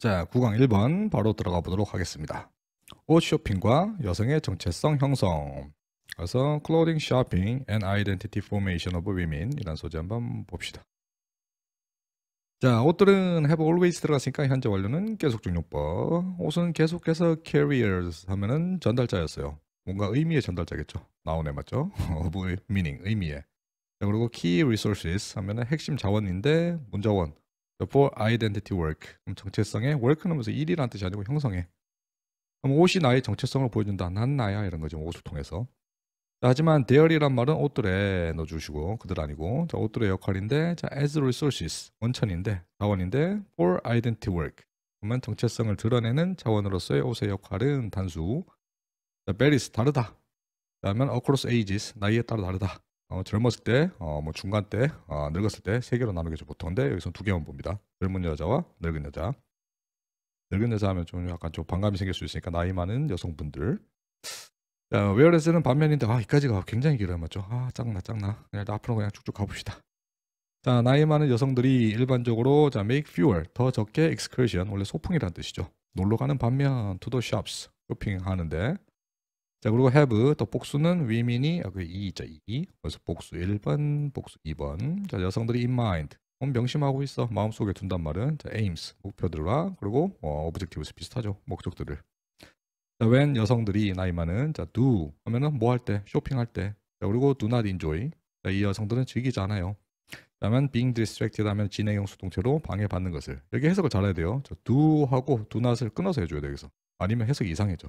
자, 구강 1번 바로 들어가 보도록 하겠습니다. 옷 쇼핑과 여성의 정체성 형성. 그래서 Clothing Shopping and Identity Formation of Women 이란 소재 한번 봅시다. 자, 옷들은 have always 들어갔으니까 현재 완료는 계속 중요법. 옷은 계속해서 carriers 하면은 전달자였어요. 뭔가 의미의 전달자겠죠. 나오네 맞죠? of meaning 의미의. 자, 그리고 key resources 하면은 핵심 자원인데 문자원 Therefore, identity work. 그럼 정체성의 work는 무슨 일이라는 뜻이 아니고 형성의. 그럼 옷이 나의 정체성을 보여준다. 난 나야 이런 거죠. 옷을 통해서. 하지만 their이란 말은 옷들에 넣어주시고 그들 아니고 자, 옷들의 역할인데 자, as resources 원천인데 자원인데 for identity work. 그러면 정체성을 드러내는 자원으로서의 옷의 역할은 단수. 자, varies 다르다. 그다음에 across ages 나이에 따라 다르다. 어, 젊었을 때, 어, 뭐 중간 때, 어, 늙었을 때 세 개로 나누겠죠 보통인데 여기서 두 개만 봅니다. 젊은 여자와 늙은 여자. 늙은 여자 하면 좀 약간 좀 반감이 생길 수 있으니까 나이 많은 여성분들. 자, 웨어레스는 반면인데 아기까지가 굉장히 길어요 맞죠? 아 짱나 짱나. 그냥 네, 앞으로 그냥 쭉쭉 가봅시다. 자 나이 많은 여성들이 일반적으로 자 make fewer 더 적게 excursion 원래 소풍이란 뜻이죠. 놀러 가는 반면 to the shops 쇼핑하는데 자 그리고 have 또 복수는 women이 아, 그 2, 있죠 2 그래서 복수 1번 복수 2번 자 여성들이 in mind 명심하고 있어 마음속에 둔단 말은 자, aims 목표들과 그리고 어, objectives 비슷하죠 목적들을 자 when 여성들이 나이 많은 자 do 하면은 뭐 할때 쇼핑할 때 자, 그리고 do not enjoy 자, 이 여성들은 즐기지 않아요 그러면 being distracted 하면 진행형 수동체로 방해받는 것을 여기 해석을 잘해야 돼요 자, do하고 do not을 끊어서 해줘야 돼요 여기서 아니면 해석이 이상해져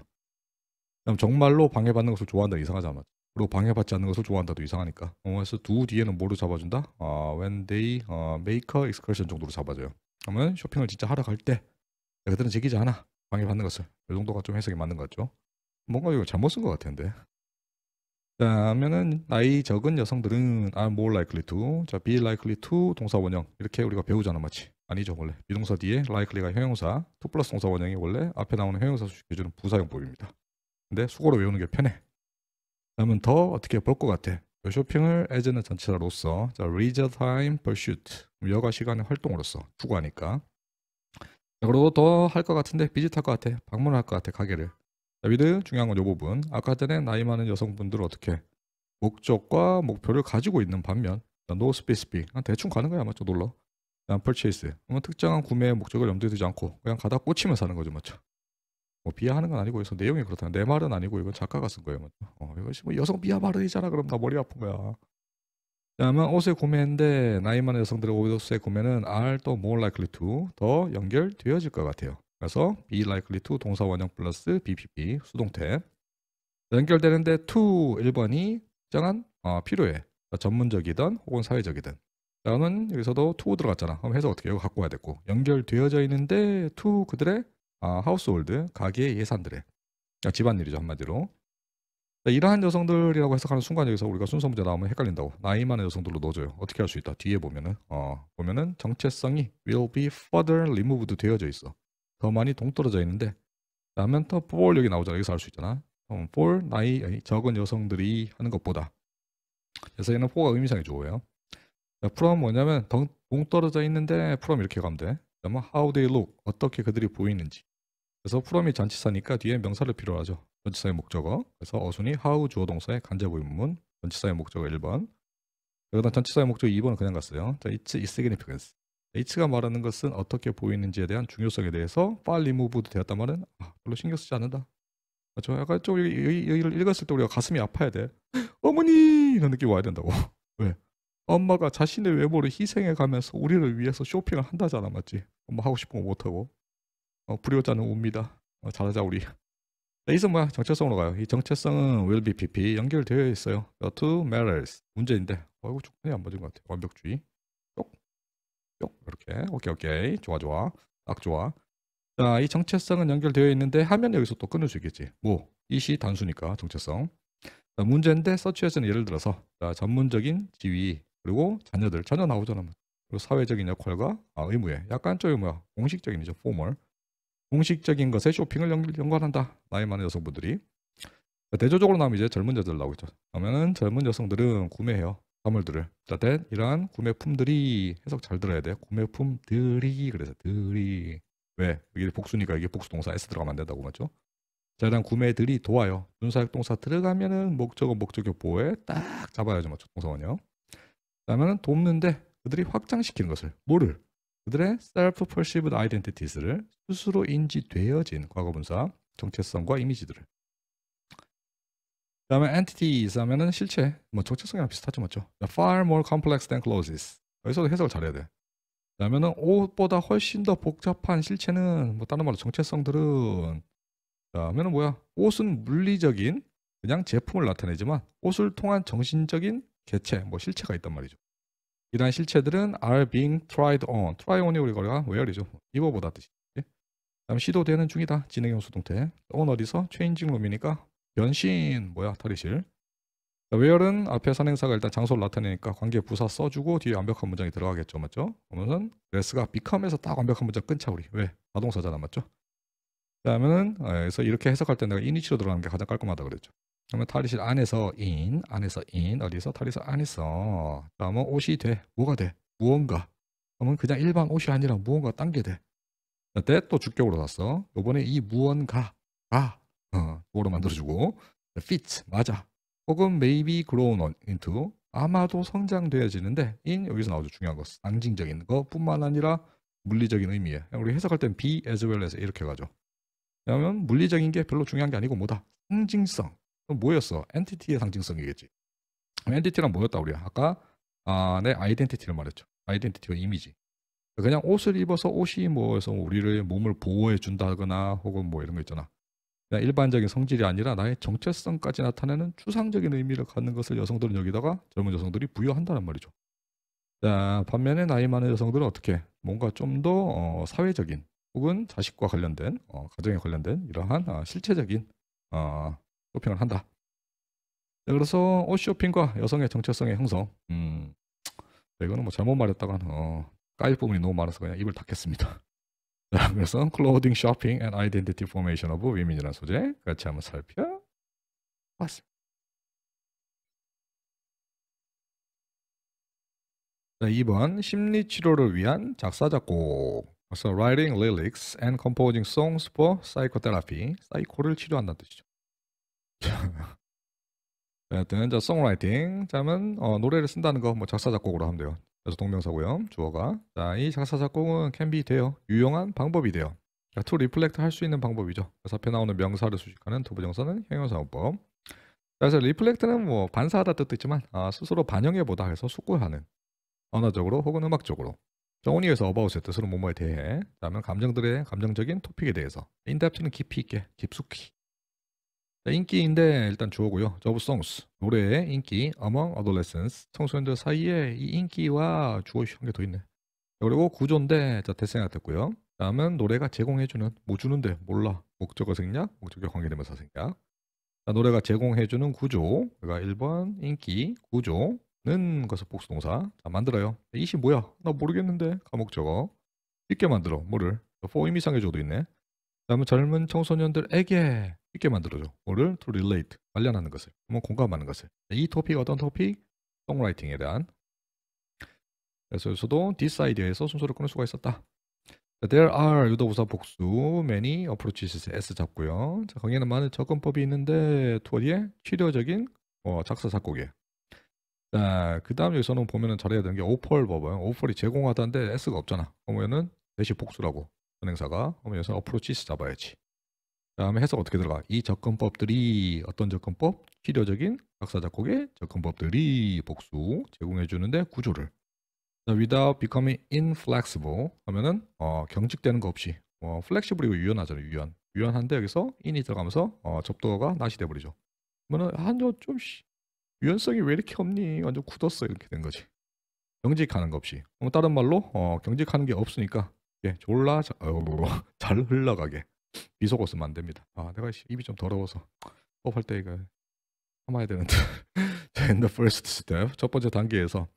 그다 정말로 방해받는 것을 좋아한다 이상하잖아. 그리고 방해받지 않는 것을 좋아한다도 이상하니까. 어, 그래서 두 뒤에는 뭐로 잡아준다? 어, when they 어, make a excursion 정도로 잡아줘요. 그러면 쇼핑을 진짜 하러 갈때 그들은 즐기지 않아. 방해받는 것을. 이 정도가 좀 해석이 맞는 것 같죠? 뭔가 이거 잘못 쓴 것 같은데. 그러면은 나이 적은 여성들은 are 아, more likely to 자 be likely to 동사 원형 이렇게 우리가 배우잖아 마치 아니죠 원래 비동사 뒤에 likely가 형용사 to 플러스 동사 원형이 원래 앞에 나오는 형용사 수식 해주는 부사용법입니다 근데 네, 수고로 외우는 게 편해. 그러면 더 어떻게 볼 것 같아. 쇼핑을 에즈는 전체로서 자, leisure time pursuit 여가 시간의 활동으로서 추구하니까 자, 그리고 더 할 것 같은데 비짓할 것 같아 방문할 것 같아 가게를 자, 위드 중요한 건 요 부분 아까 전에 나이 많은 여성분들 어떻게 목적과 목표를 가지고 있는 반면 자, no specific 대충 가는 거야 맞죠 놀러 자, purchase 특정한 구매의 목적을 염두에 두지 않고 그냥 가다 꽂히면 사는 거죠 맞죠 뭐 비하하는 건 아니고 그래서 내용이 그렇다. 내 말은 아니고 이건 작가가 쓴 거예요. 뭐, 어, 이것이 뭐 여성 비하 발언이잖아. 그럼 나 머리 아픈 거야. 다만 음 옷의 구매인데 나이 많은 여성들의 옷의 구매는 are 또 more likely to 더 연결되어질 것 같아요. 그래서 be likely to 동사 원형 플러스 BPP 수동태 연결되는데 to 1번이 특정한 어, 필요해 전문적이든 혹은 사회적이든 다음은 여기서도 to 들어갔잖아. 그럼 해서 어떻게 해요? 갖고 와야 되고 연결되어져 있는데 to 그들의 아, 하우스홀드, 가게 예산들의 아, 집안일이죠 한마디로. 자, 이러한 여성들이라고 해석하는 순간 여기서 우리가 순서 문제 나오면 헷갈린다고 나이 많은 여성들로 넣어줘요. 어떻게 할 수 있다? 뒤에 보면은 어, 보면은 정체성이 will be further removed 되어져 있어. 더 많이 동떨어져 있는데 라면 더 for 여기 나오잖아. 여기서 할 수 있잖아. 그럼 for 나이 아니, 적은 여성들이 하는 것보다 그래서 얘는 for가 의미상이좋아요 자, from 뭐냐면 동, 동떨어져 있는데 from 이렇게 가면 돼. 그러면 how they look 어떻게 그들이 보이는지 그래서 프롬이 전치사니까 뒤에 명사를 필요하죠. 전치사의 목적어. 그래서 어순이 how 주어 동사의 간접 의문. 문 전치사의 목적어 1번. 그다음 전치사의 목적어 2번은 그냥 갔어요. 자, it's insignificance. h가 말하는 것은 어떻게 보이는지에 대한 중요성에 대해서 빨리 무브도 되었단 말은 아, 별로 신경 쓰지 않는다. 저 약간 좀 여기를 읽었을 때 우리가 가슴이 아파야 돼. 어머니 이런 느낌 와야 된다고. 왜? 엄마가 자신의 외모를 희생해 가면서 우리를 위해서 쇼핑을 한다잖아, 맞지? 엄마 하고 싶은 거 못 하고. 어, 프리오자는 웁니다 어, 잘하자 우리. 자, 네, 이서 뭐야? 정체성으로 가요. 이 정체성은 will be PP 연결되어 있어요. The two matters 문제인데 어이구 충분히 안 맞은 것 같아. 완벽주의. 쪽, 쪽 이렇게. 오케이 오케이. 좋아 좋아. 딱 좋아. 자, 이 정체성은 연결되어 있는데 하면 여기서 또 끊을 수 있겠지. 뭐 이시 단수니까 정체성. 자, 문제인데 서치에서는 예를 들어서 자, 전문적인 지위 그리고 자녀들 전혀 나오잖아. 그리고 사회적인 역할과 아, 의무에 약간 좀 뭐야 공식적인 이죠 포멀. 공식적인 것에 쇼핑을 연, 관한다 나이 많은 여성분들이 대조적으로 나오면 이제 젊은 여자들 나오겠죠. 그러면은 젊은 여성들은 구매해요. 사물들을. 자된 이러한 구매품들이 해석 잘 들어야 돼 구매품들이 그래서 들이 왜 이게 복수니까 이게 복수 동사 s 들어가면 안 된다고 맞죠? 자 일단 구매들이 도와요. 눈사역 동사 들어가면은 목적어 목적격 보호에 딱 잡아야죠 맞죠 동사원요. 그다음에는 돕는데 그들이 확장시키는 것을 뭐를 그들의 self-perceived identities를 스스로 인지되어진 과거분사 정체성과 이미지들을 그 다음에 entities 하면은 실체 뭐 정체성이랑 비슷하죠 맞죠 far more complex than c l o t e s 여기서도 해석을 잘해야 돼그다음에 옷보다 훨씬 더 복잡한 실체는 뭐 다른 말로 정체성들은 그다음에 뭐야 옷은 물리적인 그냥 제품을 나타내지만 옷을 통한 정신적인 개체 뭐 실체가 있단 말이죠 이러한 실체들은 are being tried on. try on이 우리가 where이죠. 이거보다 뜻이. 예? 다음 시도되는 중이다. 진행형수 동태. on 어디서? changing room이니까 변신 뭐야 탈의실. where는 앞에 선행사가 일단 장소를 나타내니까 관계 부사 써주고 뒤에 완벽한 문장이 들어가겠죠. 맞죠? 그러면은 레스가 become에서 딱 완벽한 문장 끊자 우리. 왜? 자동사잖아. 맞죠? 그다음에는 아, 그래서 이렇게 해석할 때 내가 이니치로 들어가는 게 가장 깔끔하다 그랬죠. 그러면 탈의실 안에서 in, 안에서 in, 어디서? 탈의실 안에서. 그러면 옷이 돼. 뭐가 돼? 무언가. 그러면 그냥 일반 옷이 아니라 무언가 딴 게 돼. 그때 또 주격으로 났어. 요번에 이 무언가, 아, 어, 그거로 만들어주고. fit, 맞아. 혹은 maybe grown on into, 아마도 성장되어지는데, in, 여기서 나오죠. 중요한 거. 상징적인 것 뿐만 아니라 물리적인 의미에. 우리 해석할 땐 be as well as 이렇게 가죠. 왜냐면 물리적인 게 별로 중요한 게 아니고 뭐다? 상징성. 그럼 뭐였어? 엔티티의 상징성이겠지. 엔티티란 뭐였다 우리 아까 아, 내 아이덴티티를 말했죠. 아이덴티티가 이미지. 그냥 옷을 입어서 옷이 뭐해서 우리를 몸을 보호해 준다거나 혹은 뭐 이런 거 있잖아. 그냥 일반적인 성질이 아니라 나의 정체성까지 나타내는 추상적인 의미를 갖는 것을 여성들은 여기다가 젊은 여성들이 부여한다는 말이죠. 자, 반면에 나이 많은 여성들은 어떻게 뭔가 좀더 어, 사회적인 혹은 자식과 관련된 어, 가정에 관련된 이러한 어, 실체적인 어, 쇼핑을 한다. 네, 그래서 옷 쇼핑과 여성의 정체성의 형성. 음, 네, 이거는 뭐 잘못 말했다간 어, 까일 부분이 너무 많아서 그냥 입을 닫겠습니다. 그래서 Clothing, Shopping and Identity Formation of Women이라는 소재 같이 한번 살펴봤습니다. 자, 2번 심리 치료를 위한 작사 작곡. 그래서 writing lyrics and composing songs for psychotherapy. 사이코를 치료한다는 뜻이죠. 여튼자 s o n g w r i t i 자면 어, 노래를 쓴다는 거뭐 작사 작곡으로 하면 돼요. 그래서 동명사고요. 주어가 자이 작사 작곡은 c 비 n be 돼요. 유용한 방법이 돼요. 자, 투 리플렉트 할 수 있는 방법이죠. 그래서 앞에 나오는 명사를 수식하는 투부정사는 형용사용법. 그래서 리플렉트는뭐 반사하다 뜻도 있지만 아, 스스로 반영해보다 해서 숙고하는 언어적으로 혹은 음악적으로 정원이에서 어바웃의 뜻으로 뭐뭐에 대해 그다음에 감정들의 감정적인 토픽에 대해서 인답트는 깊이 있게 깊숙이 인기인데 일단 주어고요. 저브송스 노래의 인기 among adolescents 청소년들 사이에 이 인기와 주어 한게 더 있네. 그리고 구조인데 자 대생각 됐고요. 다음은 노래가 제공해주는 뭐 주는데 몰라 목적어 생략 목적어 관계대명사 생략 자, 노래가 제공해주는 구조 그러니까 1번 인기 구조는 것은 복수동사 자 만들어요 이시 뭐야 나 모르겠는데 가목적어 쉽게 만들어 뭐를 포 의미상의 조도 있네 다음은 젊은 청소년들에게 쉽게 만들어줘. 뭐를? To relate. 관련하는 것을. 뭐 공감하는 것을. 네, 이 토픽 어떤 토픽? 송라이팅에 대한. 그래서 여기서도 this idea에서 순서를 끊을 수가 있었다. There are 유도부사 복수 many approaches s 잡고요. 자, 거기에는 많은 접근법이 있는데 또 어디에? 치료적인 어, 작사 작곡에. 자, 그 다음 여기서는 보면은 잘해야 되는 게 오펄 봐봐요. 오펄이 제공하다는데 s가 없잖아. 그러면은 대시 복수라고. 선행사가. 그러면 여기서 approaches 잡아야지. 다음에 해석 어떻게 들어가? 이 접근법들이 어떤 접근법? 필요적인 박사 작곡의 접근법들이 복수 제공해 주는데 구조를 without becoming inflexible 하면은 어, 경직되는 거 없이 어, flexible이고 유연하잖아요. 유연. 유연한데 여기서 in이 들어가면서 어, 접도가 나시돼 버리죠. 그러면은 한좀 아, 좀, 유연성이 왜 이렇게 없니? 완전 굳었어 이렇게 된 거지. 경직하는 거 없이. 다른 말로 어, 경직하는 게 없으니까 예, 졸라 자, 어, 잘 흘러가게 비속어 쓰면 안 됩니다. 아, 내가 입이 좀 더러워서 호흡할 때 이거 참아야 되는데. In the first step, 첫 번째 단계에서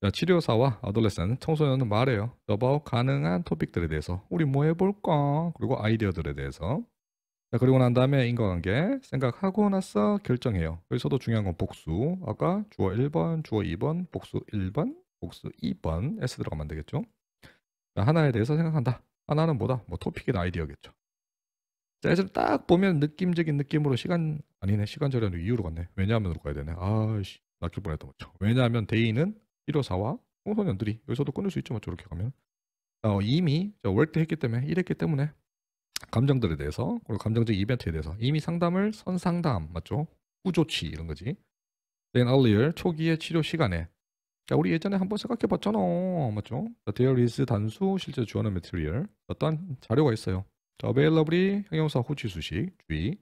자, 치료사와 아돌레센 청소년은 말해요. a b o 가능한 토픽들에 대해서 우리 뭐 해볼까? 그리고 아이디어들에 대해서 자, 그리고 난 다음에 인과관계 생각하고 나서 결정해요. 여기서도 중요한 건 복수. 아까 주어 1번, 주어 2번, 복수 1번, 복수 2번 S 들어가면 되겠죠. 자, 하나에 대해서 생각한다. 하나는 뭐다? 뭐 토픽이나 아이디어겠죠. 사이즈딱 보면 느낌적인 느낌으로 시간 아니네 시간 절약은 이유로 갔네 왜냐하면으로 가야 되네 아씨 낚길뻔했던거죠 왜냐하면 데이는 1호사와청소년들이 여기서도 끊을 수 있죠 뭐저렇게 가면 어, 이미 월대 했기 때문에 이랬기 때문에 감정들에 대해서 그리고 감정적 이벤트에 대해서 이미 상담을 선상담 맞죠 후조치 이런 거지 Then earlier 초기의 치료 시간에 자, 우리 예전에 한번 생각해 봤잖아. 맞죠? The there is 단수 실제 주어는 material. 어떤 자료가 있어요. 자, available이 형용사 호치수식, 주의,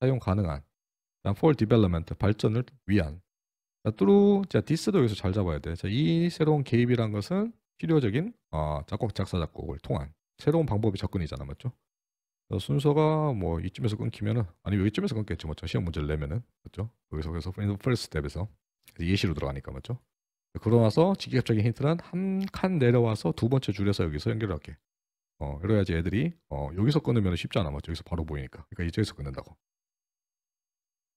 사용 가능한, 난 for development, 발전을 위한. 자, t h r o u g 자, this도 여기서 잘 잡아야 돼. 자, 이 새로운 개입이란 것은 필요적인 어, 아, 작곡, 작사, 작곡을 통한 새로운 방법의 접근이잖아, 맞죠? 순서가 뭐 이쯤에서 끊기면은 아니 여기쯤에서 끊겠지 맞죠 뭐 시험 문제를 내면은 맞죠 여기서 그래서 first step에서 예시로 들어가니까 맞죠 그러고 나서 직접적인 힌트는 한 칸 내려와서 두 번째 줄에서 여기서 연결할게 어, 이래야지 애들이 어, 여기서 끊으면 쉽지 않아. 뭐, 죠 여기서 바로 보이니까. 그러니까 이쪽에서 끊는다고.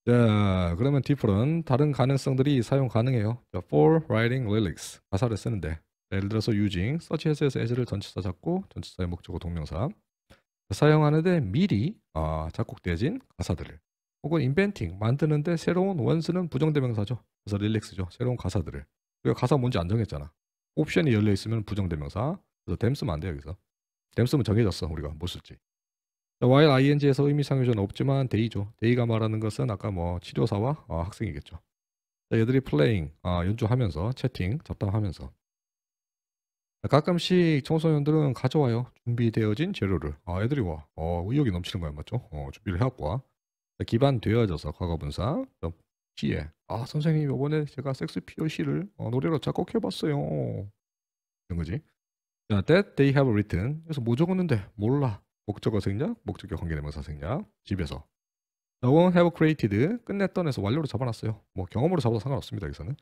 자, 그러면 디플은 다른 가능성들이 사용 가능해요. 자, for writing lyrics 가사를 쓰는데 예를 들어서 using, search에서 as를 전치사 잡고 전치사의 목적어 동명사 사용하는데 미리 아, 작곡 대진 가사들을 혹은 inventing 만드는데 새로운 원스는 부정대명사죠. 그래서 lyrics죠. 새로운 가사들을 우리가 가사 뭔지 안 정했잖아. 옵션이 열려 있으면 부정대명사 그래서 댐 쓰면 안 돼요 여기서 램스는 정해졌어 우리가 못 쓸지. 자, while ing에서 의미상여조는 없지만 데이죠. 데이가 말하는 것은 아까 뭐 치료사와 어, 학생이겠죠. 자, 얘들이 플레잉 어, 아, 연주하면서 채팅 잡담하면서 자, 가끔씩 청소년들은 가져와요. 준비되어진 재료를. 아, 애들이 와. 어, 의욕이 넘치는 거야 맞죠? 어, 준비를 해왔고 와. 기반되어져서 과거분사 시에아 선생님 이번에 제가 섹스 POC를 어, 노래로 작곡해봤어요. 이런 거지. that they have written. 그래서 뭐 적었는데 몰라. 목적어 생략, 목적격 관계대명사 생략, 집에서. The one have created. 끝냈던에서 완료로 잡아놨어요. 뭐 경험으로 잡아도 상관없습니다. 여기서는.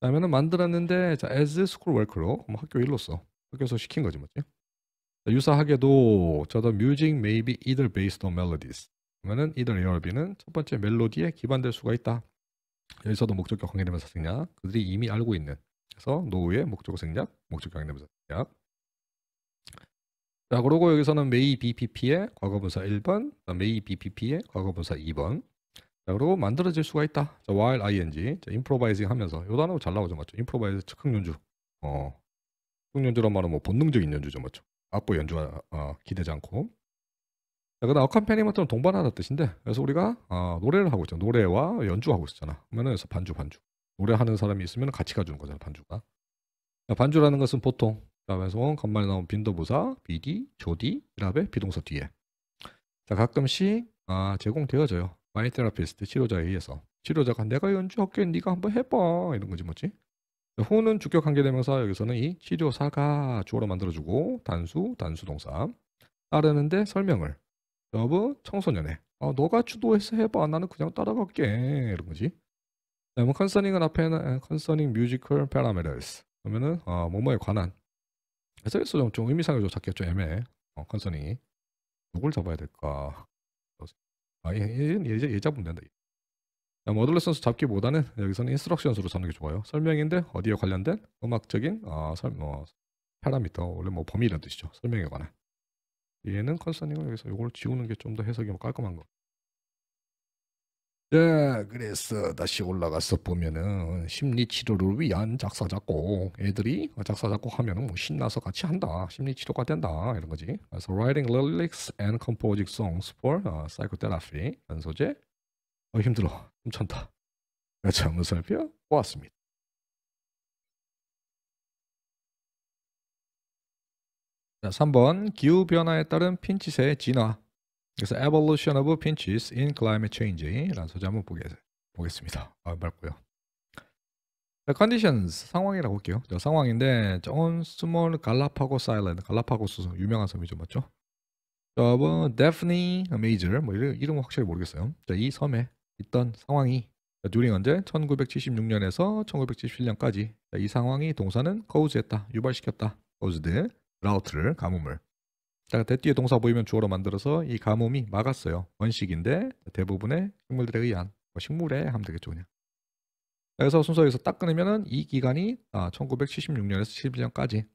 다음에는 만들었는데 자, as school worker로 뭐 학교 일로서 학교에서 시킨 거지 뭐지? 자, 유사하게도 자, the music may be either based on melodies. 그러면은 either or b는 첫 번째 멜로디에 기반될 수가 있다. 여기서도 목적격 관계대명사 생략. 그들이 이미 알고 있는. 그래서 노후의 목적어 생략, 목적격 관계대명사 생략. 자, 그리고 여기서는 may BPP의 과거분사 1번, may BPP의 과거분사 2번. 자, 그리고 만들어질 수가 있다. 자, while ing, 자, improvising 하면서 요 단어 잘 나오죠, 맞죠? improvise 즉흥 연주. 어, 즉흥 연주란 말은 뭐 본능적인 연주죠, 맞죠? 악보 연주 어, 기대지 않고. 그다음 어컴패니먼트는 동반하다 뜻인데, 그래서 우리가 어, 노래를 하고 있죠. 노래와 연주하고 있잖아. 그러면 그래서 반주, 반주. 노래하는 사람이 있으면 같이 가주는 거잖아, 반주가. 반주라는 것은 보통 다음에 소원 간만에 나온 빈도부사 BD, 조디, 히랍의 비동사 뒤에 자 가끔씩 아, 제공되어져요 마이 테라피스트 치료자에 의해서 치료자가 내가 연주할게 네가 한번 해봐 이런 거지 뭐지 후는 주격 관계되면서 여기서는 이 치료사가 주어로 만들어주고 단수 단수 동사 따르는데 설명을 여부 청소년에 아, 어, 너가 주도해서 해봐 나는 그냥 따라갈게 이런 거지 다음 컨서닝은 앞에 아, 컨서닝 뮤지컬 파라메터스 그러면은 아, 뭐뭐에 관한 SLS 좀 의미상으로 잡기죠 애매해. 어, 컨선이. 누굴 잡아야 될까? 아, 얘, 얘, 얘, 얘 잡으면 된다. 모듈러 선수 잡기보다는 여기서는 인스트럭션으로 잡는 게 좋아요. 설명인데 어디에 관련된 음악적인 어, 설, 어, 뭐, 파라미터, 원래 뭐 범위라는 뜻이죠. 설명에 관한. 얘는 컨서닝을 여기서 이걸 지우는 게 좀 더 해석이 뭐 깔끔한 거. 예, 그래서 다시 올라가서 보면은 심리 치료를 위한 작사 작곡 애들이 작사 작곡하면은 뭐 신나서 같이 한다 심리 치료가 된다 이런 거지. 그래서 writing lyrics and composing songs for 어, psychotherapy 한 소재 어, 힘들어 괜찮다 같이 한번 살펴보았습니다. 자, 3번 기후 변화에 따른 핀칫의 진화 그래서 Evolution of Pinches in Climate Change라는 소재 한번 보게, 보겠습니다. 아, 맑고요. The conditions 상황이라고 할게요. 저 상황인데 on small 저건 스몰 갈라파고스 아일랜드, 갈라파고스 유명한 섬이죠, 맞죠? d a p 저번 데 m a 메이저 뭐 이름, 이름은 확실히 모르겠어요. 자, 이 섬에 있던 상황이 뉴링 언제 1976년에서 1977년까지 자, 이 상황이 동사는 cause했다, 유발시켰다, caused, r o u t 를 가뭄을 대띠의 동사 보이면 주어로 만들어서 이 가뭄이 막았어요. 원식인데 대부분의 식물들에 의한 뭐 식물에 하면 되겠죠 그냥. 그래서 순서에서 딱끊으면이 기간이 아, 1976년에서 7 2년까지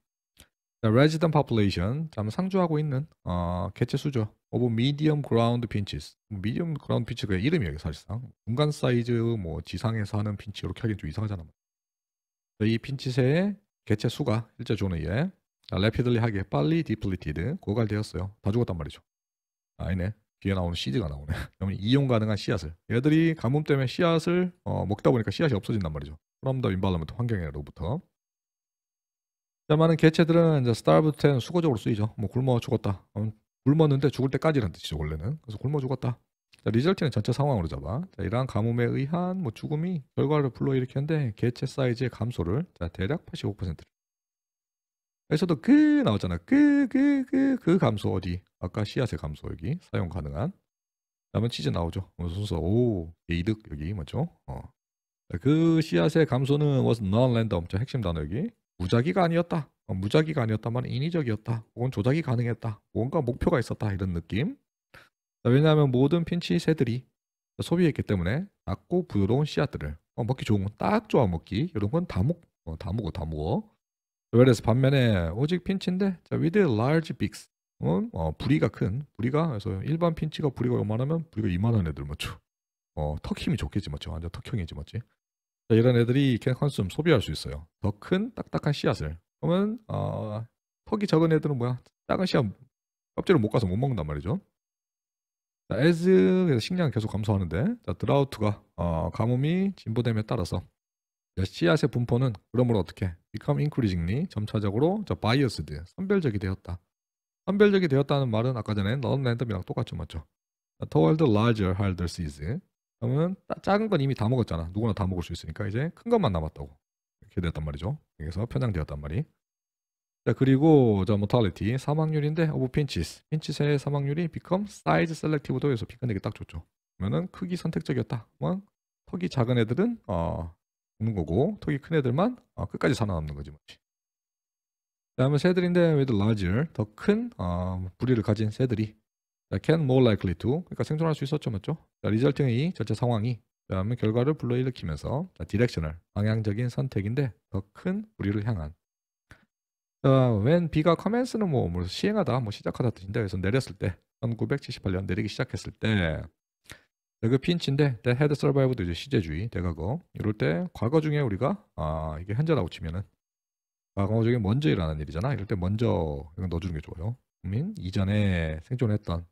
자, resident population, 자, 상주하고 있는 어, 개체 수죠. of medium ground pinches. 뭐 medium ground pinch 그 이름이에요 사실상. 중간 사이즈 뭐 지상에서 하는 핀치 이렇게 하기 좀 이상하잖아. 자, 이 핀치새의 개체 수가 일제 조는 예. 래피들리 하게 빨리 디플리티드 고갈되었어요. 다 죽었단 말이죠. 아, 아니네. 뒤에 나오는 시드가 나오네. 그러면 이용 가능한 씨앗을. 얘들이 가뭄 때문에 씨앗을 어, 먹다 보니까 씨앗이 없어진단 말이죠. 그럼 더 인발라먼트 환경에로부터. 자, 많은 개체들은 이제 스타브텐 수거적으로 쓰이죠. 뭐 굶어 죽었다. 굶었는데 죽을 때까지란 뜻이죠 원래는. 그래서 굶어 죽었다. 자, 리절트는 전체 상황으로 잡아. 자, 이러한 가뭄에 의한 뭐 죽음이 결과를 불러일으켰는데 개체 사이즈의 감소를 자, 대략 85%를 에서도 그 나오잖아. 그, 그, 그, 그 감소 어디? 아까 씨앗의 감소 여기 사용 가능한. 다음은 치즈 나오죠. 뭐 순서 오, 이득 여기 맞죠? 어. 그 씨앗의 감소는 was non-random. 저 핵심 단어 여기. 무작위가 아니었다. 어, 무작위가 아니었다만 인위적이었다. 혹은 조작이 가능했다. 뭔가 목표가 있었다. 이런 느낌. 왜냐하면 모든 핀치 새들이 소비했기 때문에 낮고 부드러운 씨앗들을 어, 먹기 좋은 건 딱 좋아 먹기 이런 건 다 먹, 어, 다 먹어 다 먹어 그래서 반면에 오직 핀치인데 자, with large bigs 어, 어, 부리가 큰 부리가 그래서 일반 핀치가 부리가 요만하면 부리가 이만한 애들 맞죠 어, 턱힘이 좋겠지 맞죠 완전 턱형이지 맞지 자, 이런 애들이 can c 소비할 수 있어요 더 큰 딱딱한 씨앗을 그러면 어, 턱이 적은 애들은 뭐야 작은 씨앗 껍질을 못 가서 못 먹는단 말이죠 자, as 식량 계속 감소하는데 자, 드라우트가 어, 가뭄이 진보됨에 따라서 씨앗의 분포는 그러므로 어떻게 become increasingly 점차적으로 저 biased 선별적이 되었다. 선별적이 되었다는 말은 아까 전에 non-random이랑 똑같죠, 맞죠? toward larger harder s e s 그러면 작은 건 이미 다 먹었잖아. 누구나 다 먹을 수 있으니까 이제 큰 것만 남았다고 이렇게 되었단 말이죠. 여기서 편향되었단 말이. 자 그리고 저 mortality 사망률인데 오브 핀치스 핀치스의 사망률이 become size selective도 여서 비컨내기 딱 좋죠. 그러면은 크기 선택적이었다. 뭐 턱이 작은 애들은 어 죽는 거고 턱이 큰 애들만 어, 끝까지 살아남는 거지 뭐지. 다음은 새들인데 with larger 더큰 어, 아, 부리를 가진 새들이 자, can more likely to 그러니까 생존할 수 있었죠 맞죠? 자, resulting의 이 절제 상황이 다음에 결과를 불러일으키면서 자, directional 방향적인 선택인데 더 큰 부리를 향한 자, when B가 commence는 뭐, 뭐 시행하다, 뭐 시작하다 뜻인데 그래서 내렸을 때 1978년 내리기 시작했을 때 내그 네, 핀인치인데내 헤드 서바이브도 이제 시제주의 대과거 이럴 때 과거 중에 우리가 아 이게 현재라고 치면은 과거 중에 먼저 일하는 일이잖아 이럴 때 먼저 이거 넣어주는 게 좋아요 국민 이전에 생존했던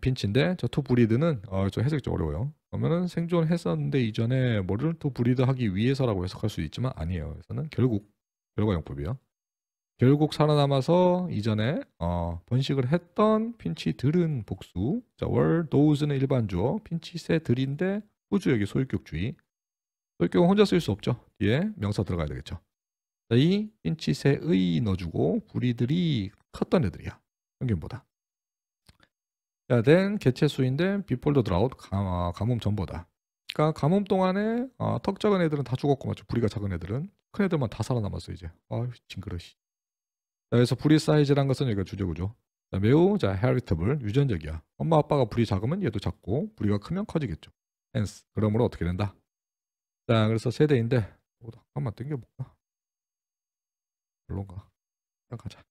핀치인데 저 투 브리드는 어, 저 해석이 좀 어려워요 그러면은 생존했었는데 이전에 뭐를 투 브리드 하기 위해서라고 해석할 수 있지만 아니에요 그래서는 결국 결과용법이에요 결국 살아남아서 이전에 어, 번식을 했던 핀치들은 복수. 자, were those는 일반주어, 핀치새들인데 후주 역이 소유격주의. 소유격은 혼자 쓸 수 없죠. 뒤에 명사 들어가야 되겠죠. 자, 이 핀치새의 넣어주고 부리들이 컸던 애들이야. 평균보다. 자, then 개체수인데 비폴더 드라웃 가뭄 전보다. 그러니까 가뭄 동안에 어, 턱 작은 애들은 다 죽었고 맞죠. 부리가 작은 애들은 큰 애들만 다 살아남았어 이제. 아 징그러시. 그래서 불리 사이즈란 것은 이거 주제 구죠 매우 자 헤리터블 유전적이야. 엄마 아빠가 불이 작으면 얘도 작고 불이가 크면 커지겠죠. hence 그러므로 어떻게 된다. 자 그래서 세대인데 잠깐만 땡겨볼까? 별론가? 그냥 가자.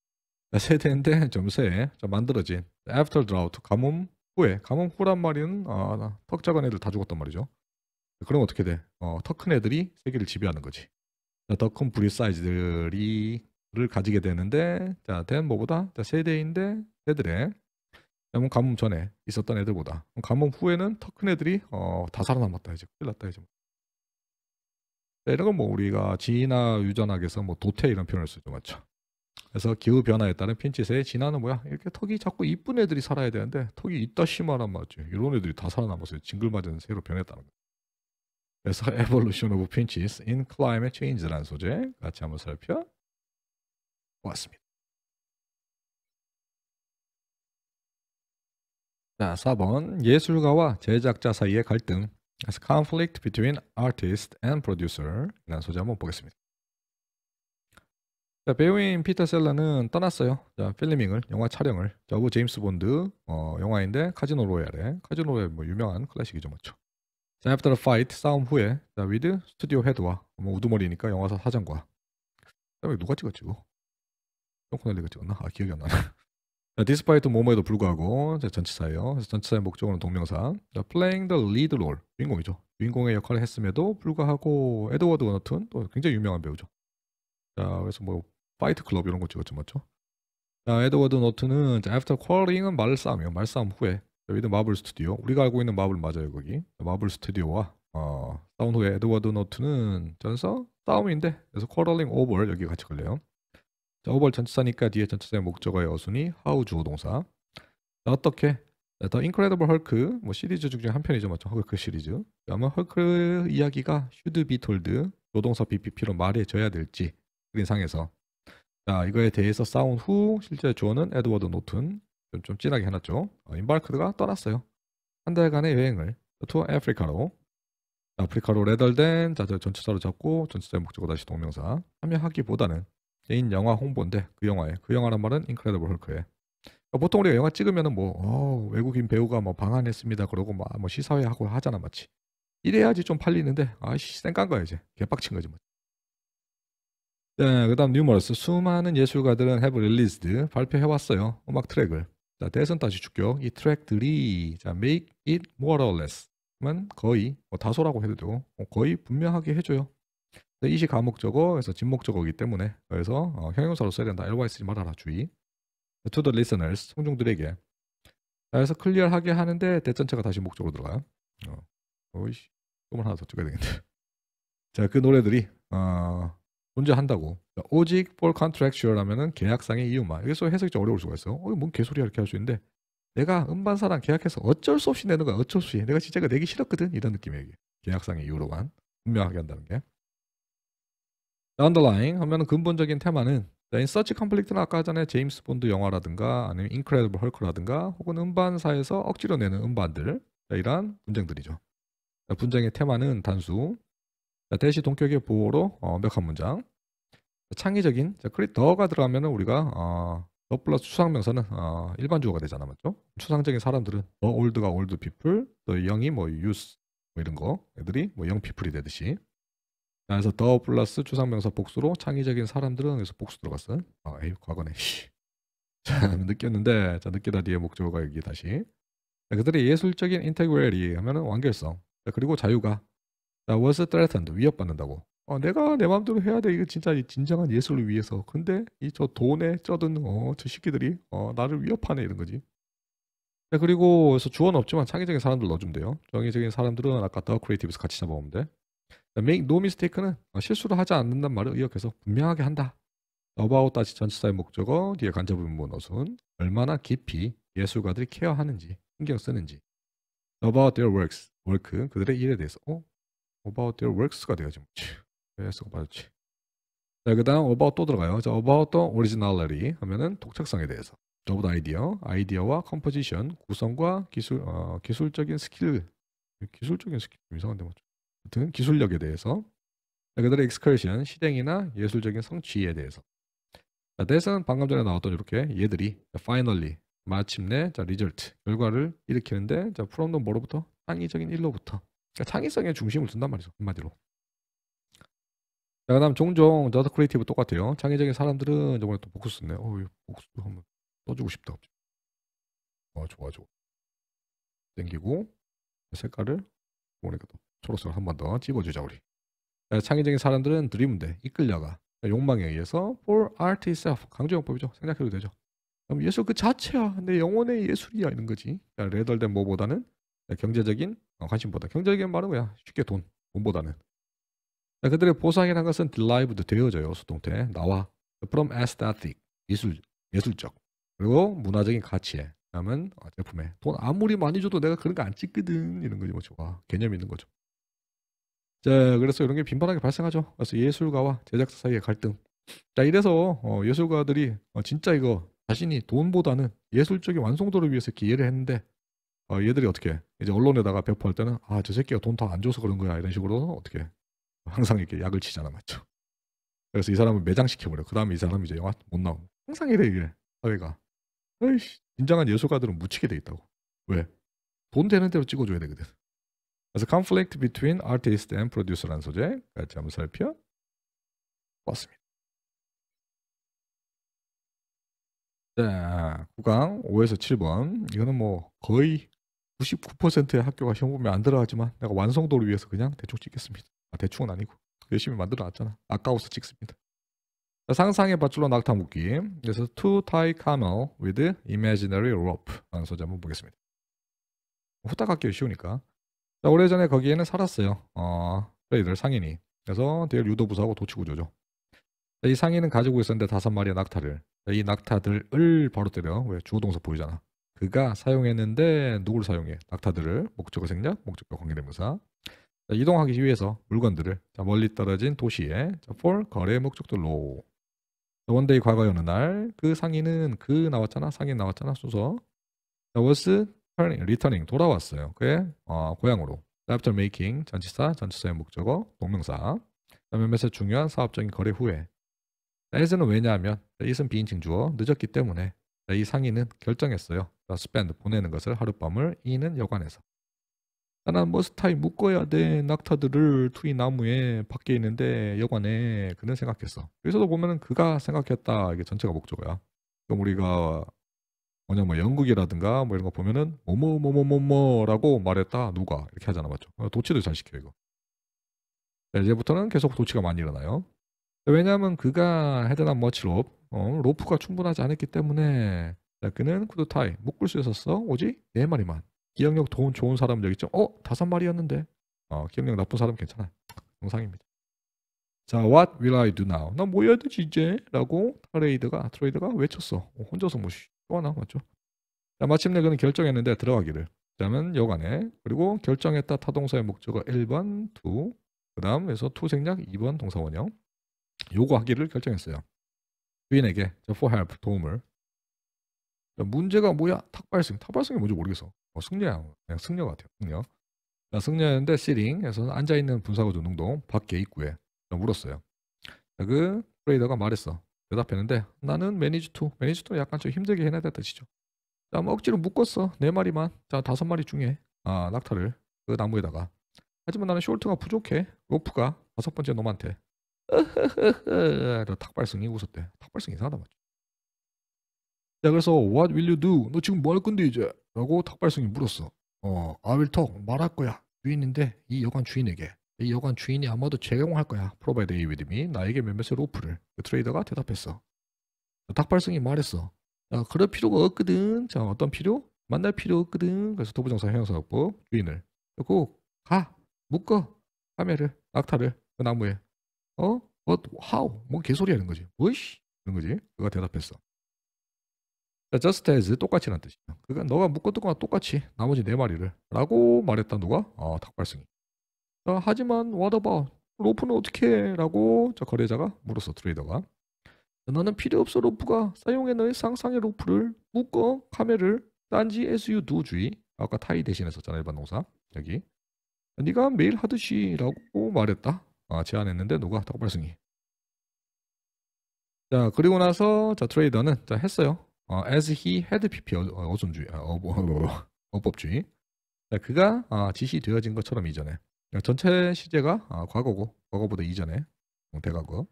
자, 세대인데 점수에 자, 만들어진 after drought 가뭄 후에 가뭄 후란 말은 아, 턱 작은 애들 다 죽었단 말이죠. 그럼 어떻게 돼? 어, 턱큰 애들이 세계를 지배하는 거지. 더큰 불이 사이즈들이 를 가지게 되는데 자, 된 뭐보다 자, 세대인데 애들의 그럼 가뭄 전에 있었던 애들보다 가뭄 후에는 더큰 애들이 어, 다 살아남았다 이제 큰일 났다 이제 뭐. 자, 이런 건 뭐 우리가 지나 유전학에서 뭐 도태 이런 표현을 쓰죠 맞죠 그래서 기후 변화에 따른 핀치세의 진화는 뭐야 이렇게 턱이 자꾸 이쁜 애들이 살아야 되는데 턱이 있다 심하란 말이죠 이런 애들이 다 살아남았어요 징글맞은 새로 변했다는 거예요 그래서 Evolution of Pinches in Climate Change라는 소재 같이 한번 살펴 고맙습니다. 자, 4번 예술가와 제작자 사이의 갈등 As conflict between artist and producer 이라는 소재 한번 보겠습니다. 자, 배우인 피터 셀러는 떠났어요. 자, 필리밍을, 영화 촬영을. 자, 우 제임스 본드 어, 영화인데 카지노 로얄에 카지노 로얄 뭐 유명한 클래식이죠, 맞죠? 자, after a fight 싸움 후에 자, with 스튜디오 헤드와 뭐 우두머리니까 영화사 사장과 그다음에 누가 찍었지? 뭐? 코꼬 날리가 찍었나? 아 기억이 안 나네. 디스파이트 모모에도 불구하고 전치사예요. 전치사의 목적어는 동명사. 자, playing the lead role 주인공이죠. 주인공의 역할을 했음에도 불구하고 에드워드 워너튼 또 굉장히 유명한 배우죠. 자 그래서 뭐 파이트 클럽 이런 거 찍었죠 맞죠? 자 에드워드 워너튼은 after q u a r l i n g 은 말싸움이요. 말싸움 후에 여기는 마블 스튜디오 우리가 알고 있는 마블 맞아요 거기 마블 스튜디오와 어, 싸운 후에 에드워드 워너튼은 전서 싸움인데 그래서 q u a r l i n g over 여기 같이 걸려요. 오벌 전치사니까 뒤에 전치사의 목적어 의어순이 how 주어 동사. 어떻게? 더 인크레더블 헐크 뭐 시리즈 중에 한 편이죠 맞죠? 헐크 시리즈. 아마 헐크 이야기가 should be told 노동사 BPP로 말해줘야 될지 그린상에서 자 이거에 대해서 싸운 후 실제 조언은 에드워드 노튼 좀, 좀 진하게 해놨죠. 어, 임바크드가 떠났어요. 한 달간의 여행을 투어 아프리카로 아프리카로 레덜된 자전 전치사로 잡고 전치사의 목적어 다시 동명사 참여하기보다는 개인 영화 홍보인데 그 영화에 그 영화란 말은 인크레더블 헐크에 어, 보통 우리가 영화 찍으면은 뭐 어, 외국인 배우가 뭐 방한했습니다 그러고 막뭐 시사회 하고 하잖아 마치 이래야지 좀 팔리는데 아씨 쌩깐 거야 이제 개빡친 거지 뭐. 네, 그다음 뉴머러스 수많은 예술가들은 해브 릴리즈 e 발표해왔어요 음악 트랙을 자 대선 다시 축격 이 트랙들이 자 make it more or less만 거의 뭐 다소라고 해도 어, 거의 분명하게 해줘요 네, 이시 가목적어 그래서 진목적어이기 때문에 그래서 어, 형용사로 써야 된다. ly 쓰지 말아라 주의. To the listeners 청중들에게. 그래서 클리어하게 하는데 대전체가 다시 목적으로 들어가요. 어, 오이씨 조금 하나 더 찍어야 되겠네. 자그 노래들이 어, 존재한다고. 그 오직 for contractual 하면은 계약상의 이유만. 여기서 해석이 좀 어려울 수가 있어. 어, 뭔 개소리야 이렇게 할 수 있는데 내가 음반사랑 계약해서 어쩔 수 없이 내는 거야. 어쩔 수 없이. 내가 진짜 내기 싫었거든. 이런 느낌이에요. 게 계약상의 이유로만 분명하게 한다는 게. 언더라인 하면 근본적인 테마는 인서치 컴플릭트는 아까 전에 제임스 본드 영화라든가 아니면 인크레디블 헐크라든가 혹은 음반사에서 억지로 내는 음반들 이러한 분쟁들이죠. 분쟁의 테마는 단수 대시 동격의 보호로 어, 벽한 문장 창의적인 자, 크리 더가 들어가면 우리가 어, 더 플러스 추상명사는 어, 일반 주어가 되잖아 맞죠? 추상적인 사람들은 더 올드가 올드 피플 더 영이 뭐 유스 뭐 이런 거 애들이 뭐 영 피플이 되듯이 그래서 더 플러스 추상명사 복수로 창의적인 사람들은 그래서 복수 들어갔어. 아, 에이, 과거네. 자, 느꼈는데 자, 느끼다 뒤에 목적어가 여기 다시. 자, 그들의 예술적인 인테그레이 하면은 완결성. 자, 그리고 자유가 자, was threatened 위협받는다고. 어, 내가 내 마음대로 해야 돼. 이거 진짜 진정한 예술을 위해서. 근데 이 저 돈에 쩌든 어, 저 새끼들이 어, 나를 위협하네 이런 거지. 자, 그리고 그래서 주어는 없지만 창의적인 사람들 넣어주면 돼요. 정의적인 사람들은 아까 더 크리에이티브스 같이 잡아보면 돼. make no mistake는 어, 실수를 하지 않는단 말을 의역해서 분명하게 한다. about 다시 전치사의 목적어 뒤에 간접의문 어순 얼마나 깊이 예술가들이 케어하는지 신경 쓰는지 about their works work 그들의 일에 대해서 어? about their works가 돼야지 예술가 맞지 자, 그 다음 about 또 들어가요. 자, about the originality 하면은 독창성에 대해서. job 아이디어, 아이디어와 컴포지션, 구성과 기술, 어, 기술적인 스킬, 기술적인 스킬 좀 이상한데 맞죠? 등 기술력에 대해서 그들의 익스컬션, 실행이나 예술적인 성취에 대해서 자, 대선 방금 전에 나왔던 이렇게 얘들이 자, finally 마침내 자 리절트 결과를 일으키는데 자 f r o 뭐로부터 창의적인 일로부터 그러니까 창의성의 중심을 둔단 말이죠 한마디로 자 그다음 종종 저도 크리에이티브 똑같아요 창의적인 사람들은 저번에 또 복수 썼네 어 복수 한번 떠주고 싶다 어 좋아 좋아 땡기고 색깔을 보니까 또 초록색을 한 번 더 집어주자 우리 네, 창의적인 사람들은 드림인데 이끌려가 네, 욕망에 의해서 for art itself 강조용법이죠 생략해도 되죠 그럼 예술 그 자체야 내 영혼의 예술이야 이런 거지 레덜된 뭐보다는 네, 경제적인 어, 관심보다 경제적인 말은 그야 쉽게 돈 돈보다는 그들의 보상이라는 것은 derived 되어져요 수동태 나와 from aesthetic 예술 예술적 그리고 문화적인 가치에 다음은 어, 제품에 돈 아무리 많이 줘도 내가 그런 거 안 찍거든 이런 거지 뭐 좋아 개념 있는 거죠 자, 그래서 이런 게 빈번하게 발생하죠. 그래서 예술가와 제작사 사이의 갈등. 자, 이래서 어, 예술가들이 어, 진짜 이거 자신이 돈보다는 예술적인 완성도를 위해서 기회를 했는데 어, 얘들이 어떻게 이제 언론에다가 배포할 때는 아, 저 새끼가 돈 다 안 줘서 그런 거야 이런 식으로 어떻게 항상 이렇게 약을 치잖아, 맞죠? 그래서 이 사람을 매장시켜버려. 그 다음에 이 사람이 이제 영화 못 나오고. 항상 이래, 이게 사회가. 에이씨, 진정한 예술가들은 묻히게 돼 있다고. 왜? 돈 되는 대로 찍어줘야 되거든. 그래서 conflict between artist and producer라는 소재까지 한번 살펴봤습니다. 자, 9강 5에서 7번. 이거는 뭐 거의 99%의 학교가 시험 보면 안 들어가지만 내가 완성도를 위해서 그냥 대충 찍겠습니다. 아, 대충은 아니고 열심히 만들어놨잖아. 아까워서 찍습니다. 자, 상상의 밧줄로 낙타 묶기. 그래서 two tie camel with imaginary rope 라는 소재 한번 보겠습니다. 후딱 할게 쉬우니까. 그러니까 오래전에 거기에는 살았어요. 어, 트레이들 상인이. 그래서 대열 유도부사하고 도치구조죠. 이 상인은 가지고 있었는데 다섯 마리의 낙타를 이 낙타들을 바로 때려 왜주호동사 보이잖아 그가 사용했는데 누구를 사용해 낙타들을 목적어 생략 목적어 관계대명사 이동하기 위해서 물건들을 자, 멀리 떨어진 도시에 자, for 거래 목적들로 원데이 과거 어느 날그 상인은 그 나왔잖아 상인 나왔잖아 순서 자, was 리터닝, u r n 돌아왔어요. 그의 어, 고향으로. After making 전치사, 전치사의 목적어, 동명사. 몇 몇의 중요한 사업적인 거래 후에. as는 왜냐하면 is은 비인칭 주어 늦었기 때문에 이 상인은 결정했어요. spend 보내는 것을 하룻밤을 이는 여관에서. 나는 머스타이 뭐 묶어야 돼 낙타들을 투이 나무에 밖에 있는데 여관에 그는 생각했어. 여기서도 보면은 그가 생각했다 이게 전체가 목적어야. 그럼 우리가 뭐냐 뭐 영국이라든가 뭐 이런 거 보면은 뭐뭐뭐뭐뭐뭐라고 말했다 누가 이렇게 하잖아 맞죠? 어, 도치도 잘 시켜 이거. 자, 이제부터는 계속 도치가 많이 일어나요. 왜냐하면 그가 헤드란 머치롭 뭐 어, 로프가 충분하지 않았기 때문에 자, 그는 쿠드타이 묶을 수 있었어 오지네 마리만 기억력 좋은, 좋은 사람 여기 있죠 어 다섯 마리였는데 어, 기억력 나쁜 사람 괜찮아 영상입니다자 what will I do now 나뭐 해야 되지 이제 라고 트레이드가 트레이드가 외쳤어 어, 혼자서 무시 또 하나 맞죠? 자, 마침내 그는 결정했는데 들어가기를. 그다음은 여간에 그리고 결정했다 타동사의 목적어 1번 t 그다음에서 t 생략 2번 동사 원형 요구하기를 결정했어요. 주인에게 for help 도움을 자, 문제가 뭐야? 탁발승. 탁발승이 뭔지 모르겠어. 어, 승려야. 그냥 승려 같아요. 승려. 자, 승려였는데 s i 에서 앉아 있는 분사구조 능동 밖에 입구에 물었어요. 자, 그 트레이더가 말했어. 대답했는데 나는 매니지 투 매니지 투 약간 좀 힘들게 해내다 뜻이죠. 자, 뭐 억지로 묶었어 네 마리만 자 다섯 마리 중에 아 낙타를 그 나무에다가 하지만 나는 숄트가 부족해 로프가 다섯 번째 놈한테 탁발승이 웃었대 탁발승 이상하다 맞죠? 자 그래서 What will you do? 너 지금 뭐 할 건데 이제? 라고 탁발승이 물었어 어 I will talk 말할 거야 주인인데 이 여관 주인에게 이 여관 주인이 아마도 제공할 거야. Provide a with me. 나에게 몇몇의 로프를. 그 트레이더가 대답했어. 닭발성이 말했어. 야, 아, 그럴 필요가 없거든. 자, 어떤 필요? 만날 필요 없거든. 그래서 도부정사 형용사였고 주인을. 그리고 가. 묶어. 카메를. 낙타를. 그 나무에. 어? What? 어, how? 뭐 개소리 하는 거지. 뭐이씨? 이런 거지. 그가 대답했어. 자, just as 똑같이란 뜻이야. 그가 너가 묶어두 거랑 똑같이 나머지 네 마리를 라고 말했다 누가? 어, 아, 닭발승이. 어, 하지만 what about? 로프는 어떻게 해? 라고 저 거래자가 물었어 트레이더가 너는 필요 없어 로프가 사용해 너의 상상의 로프를 묶어 카메를 딴지 SU 두주의 아까 타이 대신했었잖아 일반 농사 여기 네가 매일 하듯이 라고 말했다 아, 제안했는데 누가 닭발승이 자 그리고 나서 자 트레이더는 자 했어요 어, as he had pp 어, 어존주의 어 어, 어, 어, 어, 어, 법주의 자, 그가 아, 지시되어진 것처럼 이전에 전체 시제가 아, 과거고 과거보다 이전에 어, 대과거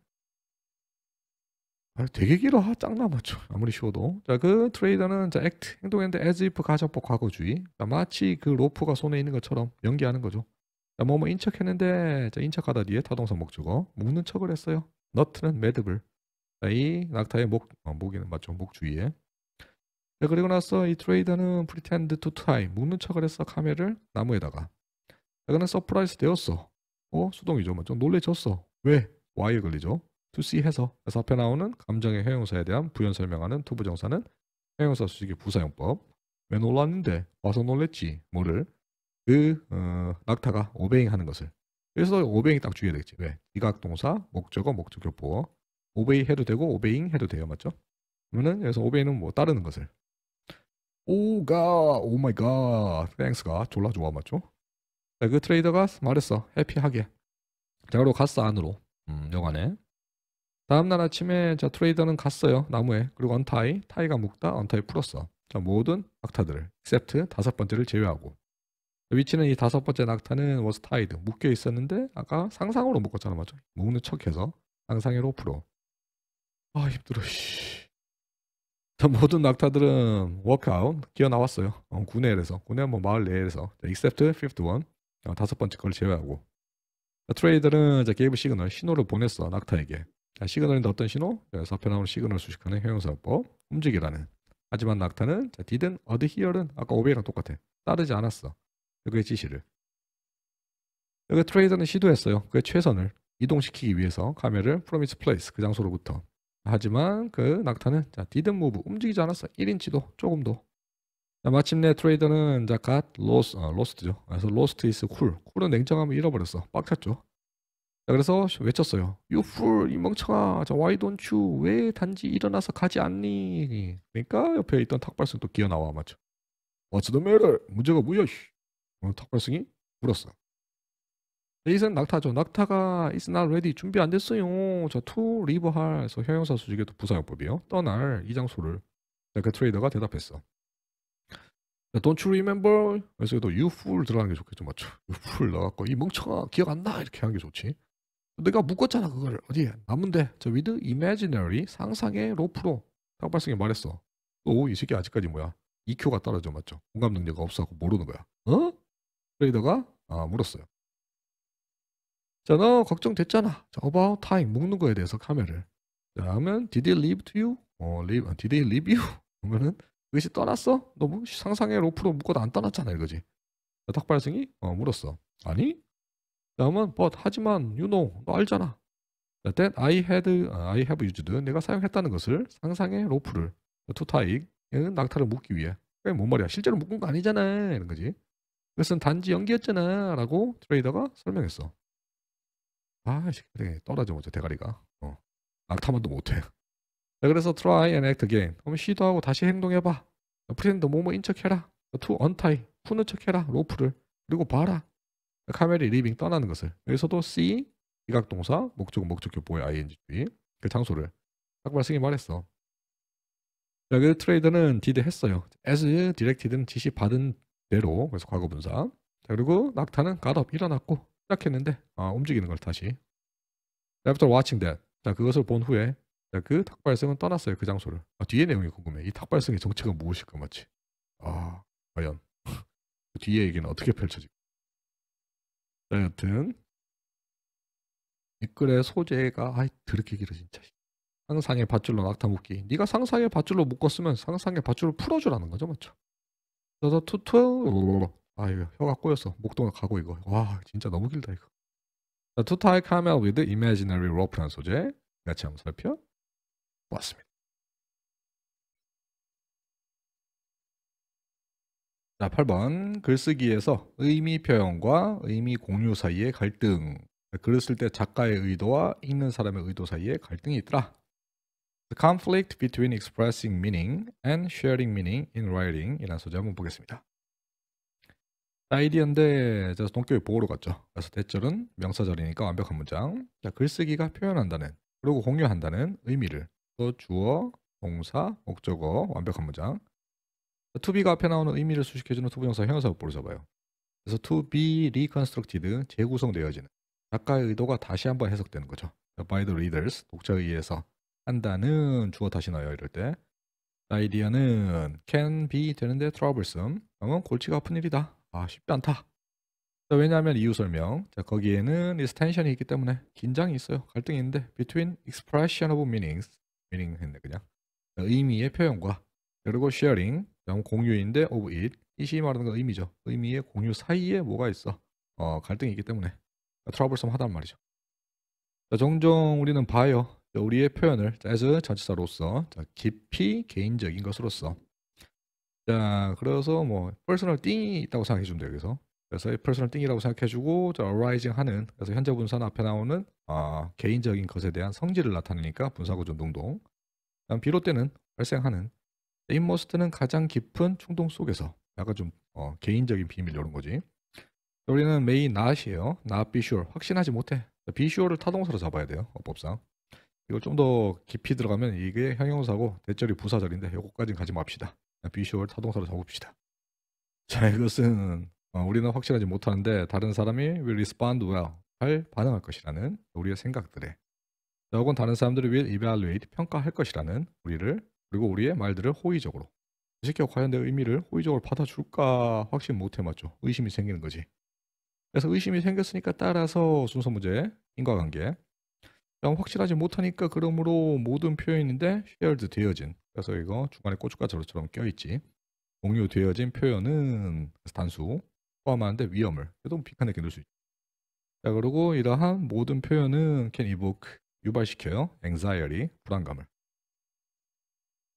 아, 되게 길어 아, 짱 남았죠 아무리 쉬워도 자 그 트레이더는 자 액트 행동했는데 as if 가정법 과거주의 자, 마치 그 로프가 손에 있는 것처럼 연기하는 거죠 자, 뭐뭐 뭐 인척했는데 자 인척하다 뒤에 타동성 목주어 묶는 척을 했어요 너트는 매듭을 자, 이 낙타의 목 어, 목에는 맞죠 목 주위에 자 그리고 나서 이 트레이더는 pretend to tie 묶는 척을 했어 카메를 나무에다가 약간은 서프라이즈 되었어. 어? 수동이죠. 뭐좀 놀래졌어. 왜? why에 걸리죠. to see 해서 그래서 앞에 나오는 감정의 형용사에 대한 부연 설명하는 투부정사는 형용사 수식의 부사용법 왜 놀랐는데 와서 놀랬지 뭐를 그 어, 낙타가 오베잉하는 것을 그래서 오베잉 이딱 주의해야 되겠지 왜? 이각동사 목적어 목적격보어 오베이 해도 되고 오베잉 해도 돼요 맞죠? 그러면은 여기서 오베이는 뭐 따르는 것을 오가 오마이갓 땡스가 졸라 좋아 맞죠? 네, 그 트레이더가 말했어. 해피하게. 자, 그리고 갔어 안으로. 음, 여관에 다음날 아침에 자 트레이더는 갔어요. 나무에. 그리고 언타이. 타이가 묶다. 언타이 풀었어. 자, 모든 낙타들을. 셉트 다섯 번째를 제외하고. 위치는 이 다섯 번째 낙타는 워스 타이드 묶여 있었는데 아까 상상으로 묶었잖아 맞죠? 묶는 척해서 상상의 로프로 아 힘들어 씨. 자, 모든 낙타들은 워크아웃 기어 나왔어요 어, 구내에서 구내 뭐 마을 내에서 익셉트 51 어, 다섯 번째 걸 제외하고 트레이더는 이제 게이브 시그널 신호를 보냈어 낙타에게 시그널인데 어떤 신호? 사표 나오는 시그널 수식하는 형용사법 움직이라는 하지만 낙타는 디든 어드 히어 a 는 아까 오베이랑 똑같아 따르지 않았어 그의 지시를 여기 트레이더는 시도했어요 그의 최선을 이동시키기 위해서 카메를 라 프로미스 플레이스 그 장소로부터 하지만 그 낙타는 자, d i d n 움직이지 않았어 1인치도 조금도 마침내 트레이더는 자갓 로스 아, 로스트죠. 그래서 로스트 이스 쿨. 쿨은 냉정함을 잃어버렸어. 빡쳤죠. 자, 그래서 외쳤어요. You fool, 이 멍청아. 자, why don't you? 왜 단지 일어나서 가지 않니? 그러니까 옆에 있던 탁발승 또 기어 나와 맞죠. What's the matter? 문제가 뭐야? 어, 탁발승이 물었어. 레이선 낙타죠. 낙타가 is not ready. 준비 안 됐어요. 자, to leave 할. 그래서 형용사 수직에도 부사용법이요. 떠날 이 장소를. 자, 그 트레이더가 대답했어. Don't you remember? 그래서 또 you fool 들어가는 게 좋겠죠, 맞죠? You fool 나왔고 이 멍청아 기억 안 나? 이렇게 하는 게 좋지. 내가 묶었잖아 그걸 어디에 남은데 저 with imaginary 상상의 로프로 탁발성이 말했어. 또이 어, 새끼 아직까지 뭐야? EQ가 떨어져 맞죠? 공감 능력 이 없어갖고 모르는 거야. 어? 트레이더가 아, 물었어요. 자, 너 걱정됐잖아. 자, about time 묶는 거에 대해서 카메를. 자, 하면 did t h e leave to you? 어, leave, 아, did h e leave you? 그러면은 의식 떠났어? 너무 상상의 로프로 묶어도 안 떠났잖아 이거지. 탁발승이 어, 물었어. 아니? 다음은 but 하지만 you know 너 알잖아. That I had 어, I have used 내가 사용했다는 것을 상상의 로프를 to tie 낙타를 묶기 위해. 그게 뭔 말이야? 실제로 묶은 거 아니잖아 이런 거지. 그것은 단지 연기였잖아 라고 트레이더가 설명했어. 아, 이 새끼 떨어져 먼저 뭐, 대가리가. 어. 낙타만도 못해. 그래서 try and act again. 그럼 시도하고 다시 행동해봐. 프린랜드 뭐뭐인 척해라. to untie. 푸는 척해라. 로프를. 그리고 봐라. 카멜이 리빙 떠나는 것을. 여기서도 see 이각동사 목적은 목적격 보의 ing 주의 그 장소를 아까 말씀이 말했어. 여기 트레이드는 디드 했어요. as directed는 지시 받은 대로 그래서 과거분사. 자, 그리고 낙타는 got up 일어났고 시작했는데 아, 움직이는 걸 다시. After watching that 자, 그것을 본 후에 그 탁발성은 떠났어요 그 장소를. 아, 뒤에 내용이 궁금해. 이 탁발성의 정체가 무엇일까 마치. 아 과연 그 뒤에 얘기는 어떻게 펼쳐지고자 여튼 댓글의 소재가 아이 드럽게 길어 진짜. 상상의 밧줄로 낙타 묶기. 네가 상상의 밧줄로 묶었으면 상상의 밧줄을 풀어주라는 거죠 맞죠? 저도 투투. 아 이거 혀가 꼬였어. 목동을 가고 이거. 와 진짜 너무 길다 이거. 자, 투타이 카멜 위드 이매지너리 로프라는 소재 같이 한번 살펴. 고맙습니다. 자, 8번. 글쓰기에서 의미 표현과 의미 공유 사이의 갈등. 글을 쓸 때 작가의 의도와 읽는 사람의 의도 사이에 갈등이 있더라. The conflict between expressing meaning and sharing meaning in writing 이라는 소재 한번 보겠습니다. 아이디언데 자, 동교의 보호로 갔죠. 그래서 대절은 명사절이니까 완벽한 문장. 자, 글쓰기가 표현한다는 그리고 공유한다는 의미를 또 주어, 동사, 목적어, 완벽한 문장. to be가 앞에 나오는 의미를 수식해주는 투부정사 형사 목보를 잡아요. 그래서 to be reconstructed, 재구성되어지는 작가의 의도가 다시 한번 해석되는 거죠. by the readers, 독자에 의해서 한다는 주어 다시 넣어요 이럴 때 아이디어는 can be 되는데 troublesome 그러 어, 골치가 아픈 일이다 아 쉽지 않다 자, 왜냐하면 이유 설명 자 거기에는 is 텐션이 있기 때문에 긴장이 있어요 갈등이 있는데 between expression of meanings meaning 했네 그냥 의미의 표현과 그리고 sharing 다음 공유인데 of it 이시 말하는 건 그 의미죠 의미의 공유 사이에 뭐가 있어 어, 갈등이 있기 때문에 트러블섬 그러니까 하단 말이죠 자, 종종 우리는 봐요 우리의 표현을 as 전치사로서 자, 깊이 개인적인 것으로서 자 그래서 뭐 personal 띵이 있다고 생각해 주면 돼요 여기서 그래서 personal thing이라고 생각해주고 arising 하는 그래서 현재 분산 앞에 나오는 아, 개인적인 것에 대한 성질을 나타내니까 분사구조 능동 그다음 비롯 되는 발생하는 inmost는 가장 깊은 충동 속에서 약간 좀 어, 개인적인 비밀 이런 거지 우리는 main not이에요 not be sure 확신하지 못해 be sure를 타동사로 잡아야 돼요 어법상 이걸 좀 더 깊이 들어가면 이게 형용사고 대절이 부사절인데 요거까지는 가지 맙시다 be sure를 타동사로 잡읍시다 자 이것은 어, 우리는 확실하지 못하는데 다른 사람이 will respond well 잘 반응할 것이라는 우리의 생각들에 혹은 다른 사람들이 will evaluate 평가할 것이라는 우리를 그리고 우리의 말들을 호의적으로 이 새끼가 과연 내 의미를 호의적으로 받아줄까 확신 못 해맞죠 의심이 생기는 거지 그래서 의심이 생겼으니까 따라서 순서 문제 인과관계 확실하지 못하니까 그러므로 모든 표현인데 shared 되어진 그래서 이거 중간에 고춧가루처럼 껴있지 공유되어진 표현은 단수 포함하는데 위험을 그래도 비칸에게 넣을 수 있죠. 그리고 이러한 모든 표현은 can evoke 유발시켜요. anxiety 불안감을.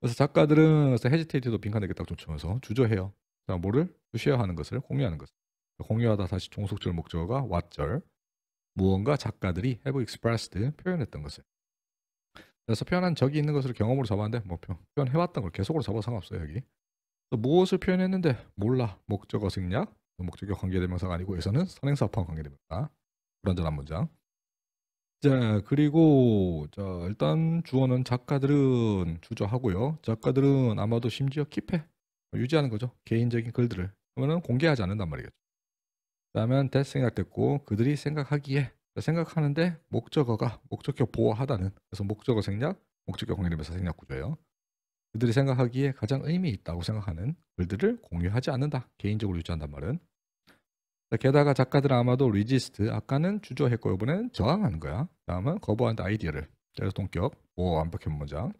그래서 작가들은 그래서 hesitate도 빈칸에게 딱 쫓으면서 주저해요. 자 뭐를 주셔야 하는 것을 공유하는 것. 을 공유하다 다시 종속절 목적어가 왓절 무언가 작가들이 have expressed 표현했던 것을 그래서 표현한 적이 있는 것을 경험으로 잡았는데 뭐 표현해왔던 걸 계속으로 잡아 상관없어요 여기 또 무엇을 표현했는데 몰라 목적어 생략 목적격 관계대명사가 아니고 에서는 선행사 업함 관계대명사. 불완전한 문장. 자 그리고 자 일단 주어는 작가들은 주저하고요. 작가들은 아마도 심지어 킵해 유지하는 거죠. 개인적인 글들을 그러면 공개하지 않는단 말이겠죠. 그다음에 대 생략됐고 그들이 생각하기에 생각하는데 목적어가 목적격 보호하다는 그래서 목적어 생략, 목적격 관계대명사 생략 구조예요. 그들이 생각하기에 가장 의미 있다고 생각하는 글들을 공유하지 않는다. 개인적으로 유지한단 말은 게다가 작가들은 아마도 리지스트, 아까는 주저했고 이번에는 저항하는 거야. 다음은 거부한다 아이디어를. 그래서 동격, 오 완벽한 문장.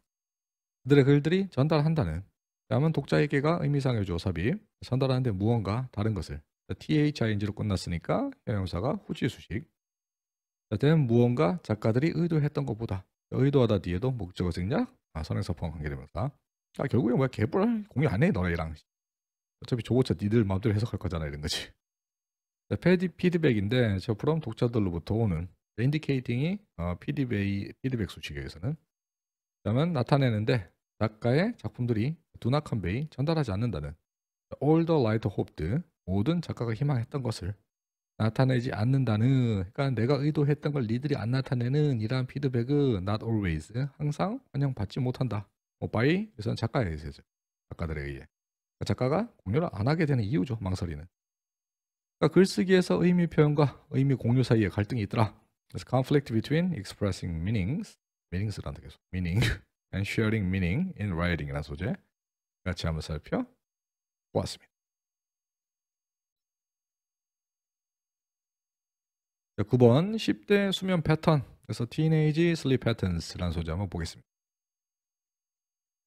그들의 글들이 전달한다는. 다음은 독자에게가 의미상의 조사비 전달하는데 무언가 다른 것을. THING로 끝났으니까 형용사가 후지수식. 그 대는 무언가 작가들이 의도했던 것보다 의도하다 뒤에도 목적어 뭐 생략, 아, 선행사 포함 관계되면서 아, 결국에 뭐야 개뿔 공유 안 해 너네랑 어차피 조고차 니들 마음대로 해석할 거잖아 이런 거지 패디 피드백인데 저 프롬 독자들로부터 오는 인디케이팅이 어, 피드백, 피드백 수칙에서는 다음은 나타내는데 작가의 작품들이 두나 컨베이 전달하지 않는다는 All the light hoped 모든 작가가 희망했던 것을 나타내지 않는다는 그러니까 내가 의도했던 걸 니들이 안 나타내는 이러한 피드백은 not always 항상 환영받지 못한다 뭐 by 그선 작가에 의해서 작가들에 의해 작가가 공유를 안 하게 되는 이유죠 망설이는 그러니까 글쓰기에서 의미 표현과 의미 공유 사이에 갈등이 있더라. 그래서 conflict between expressing meanings, meanings라는 뜻 meaning and sharing meaning in writing이라는 소재 같이 한번 살펴보았습니다. 자, 9번 10대 수면 패턴 그래서 teenage sleep patterns라는 소재 한번 보겠습니다.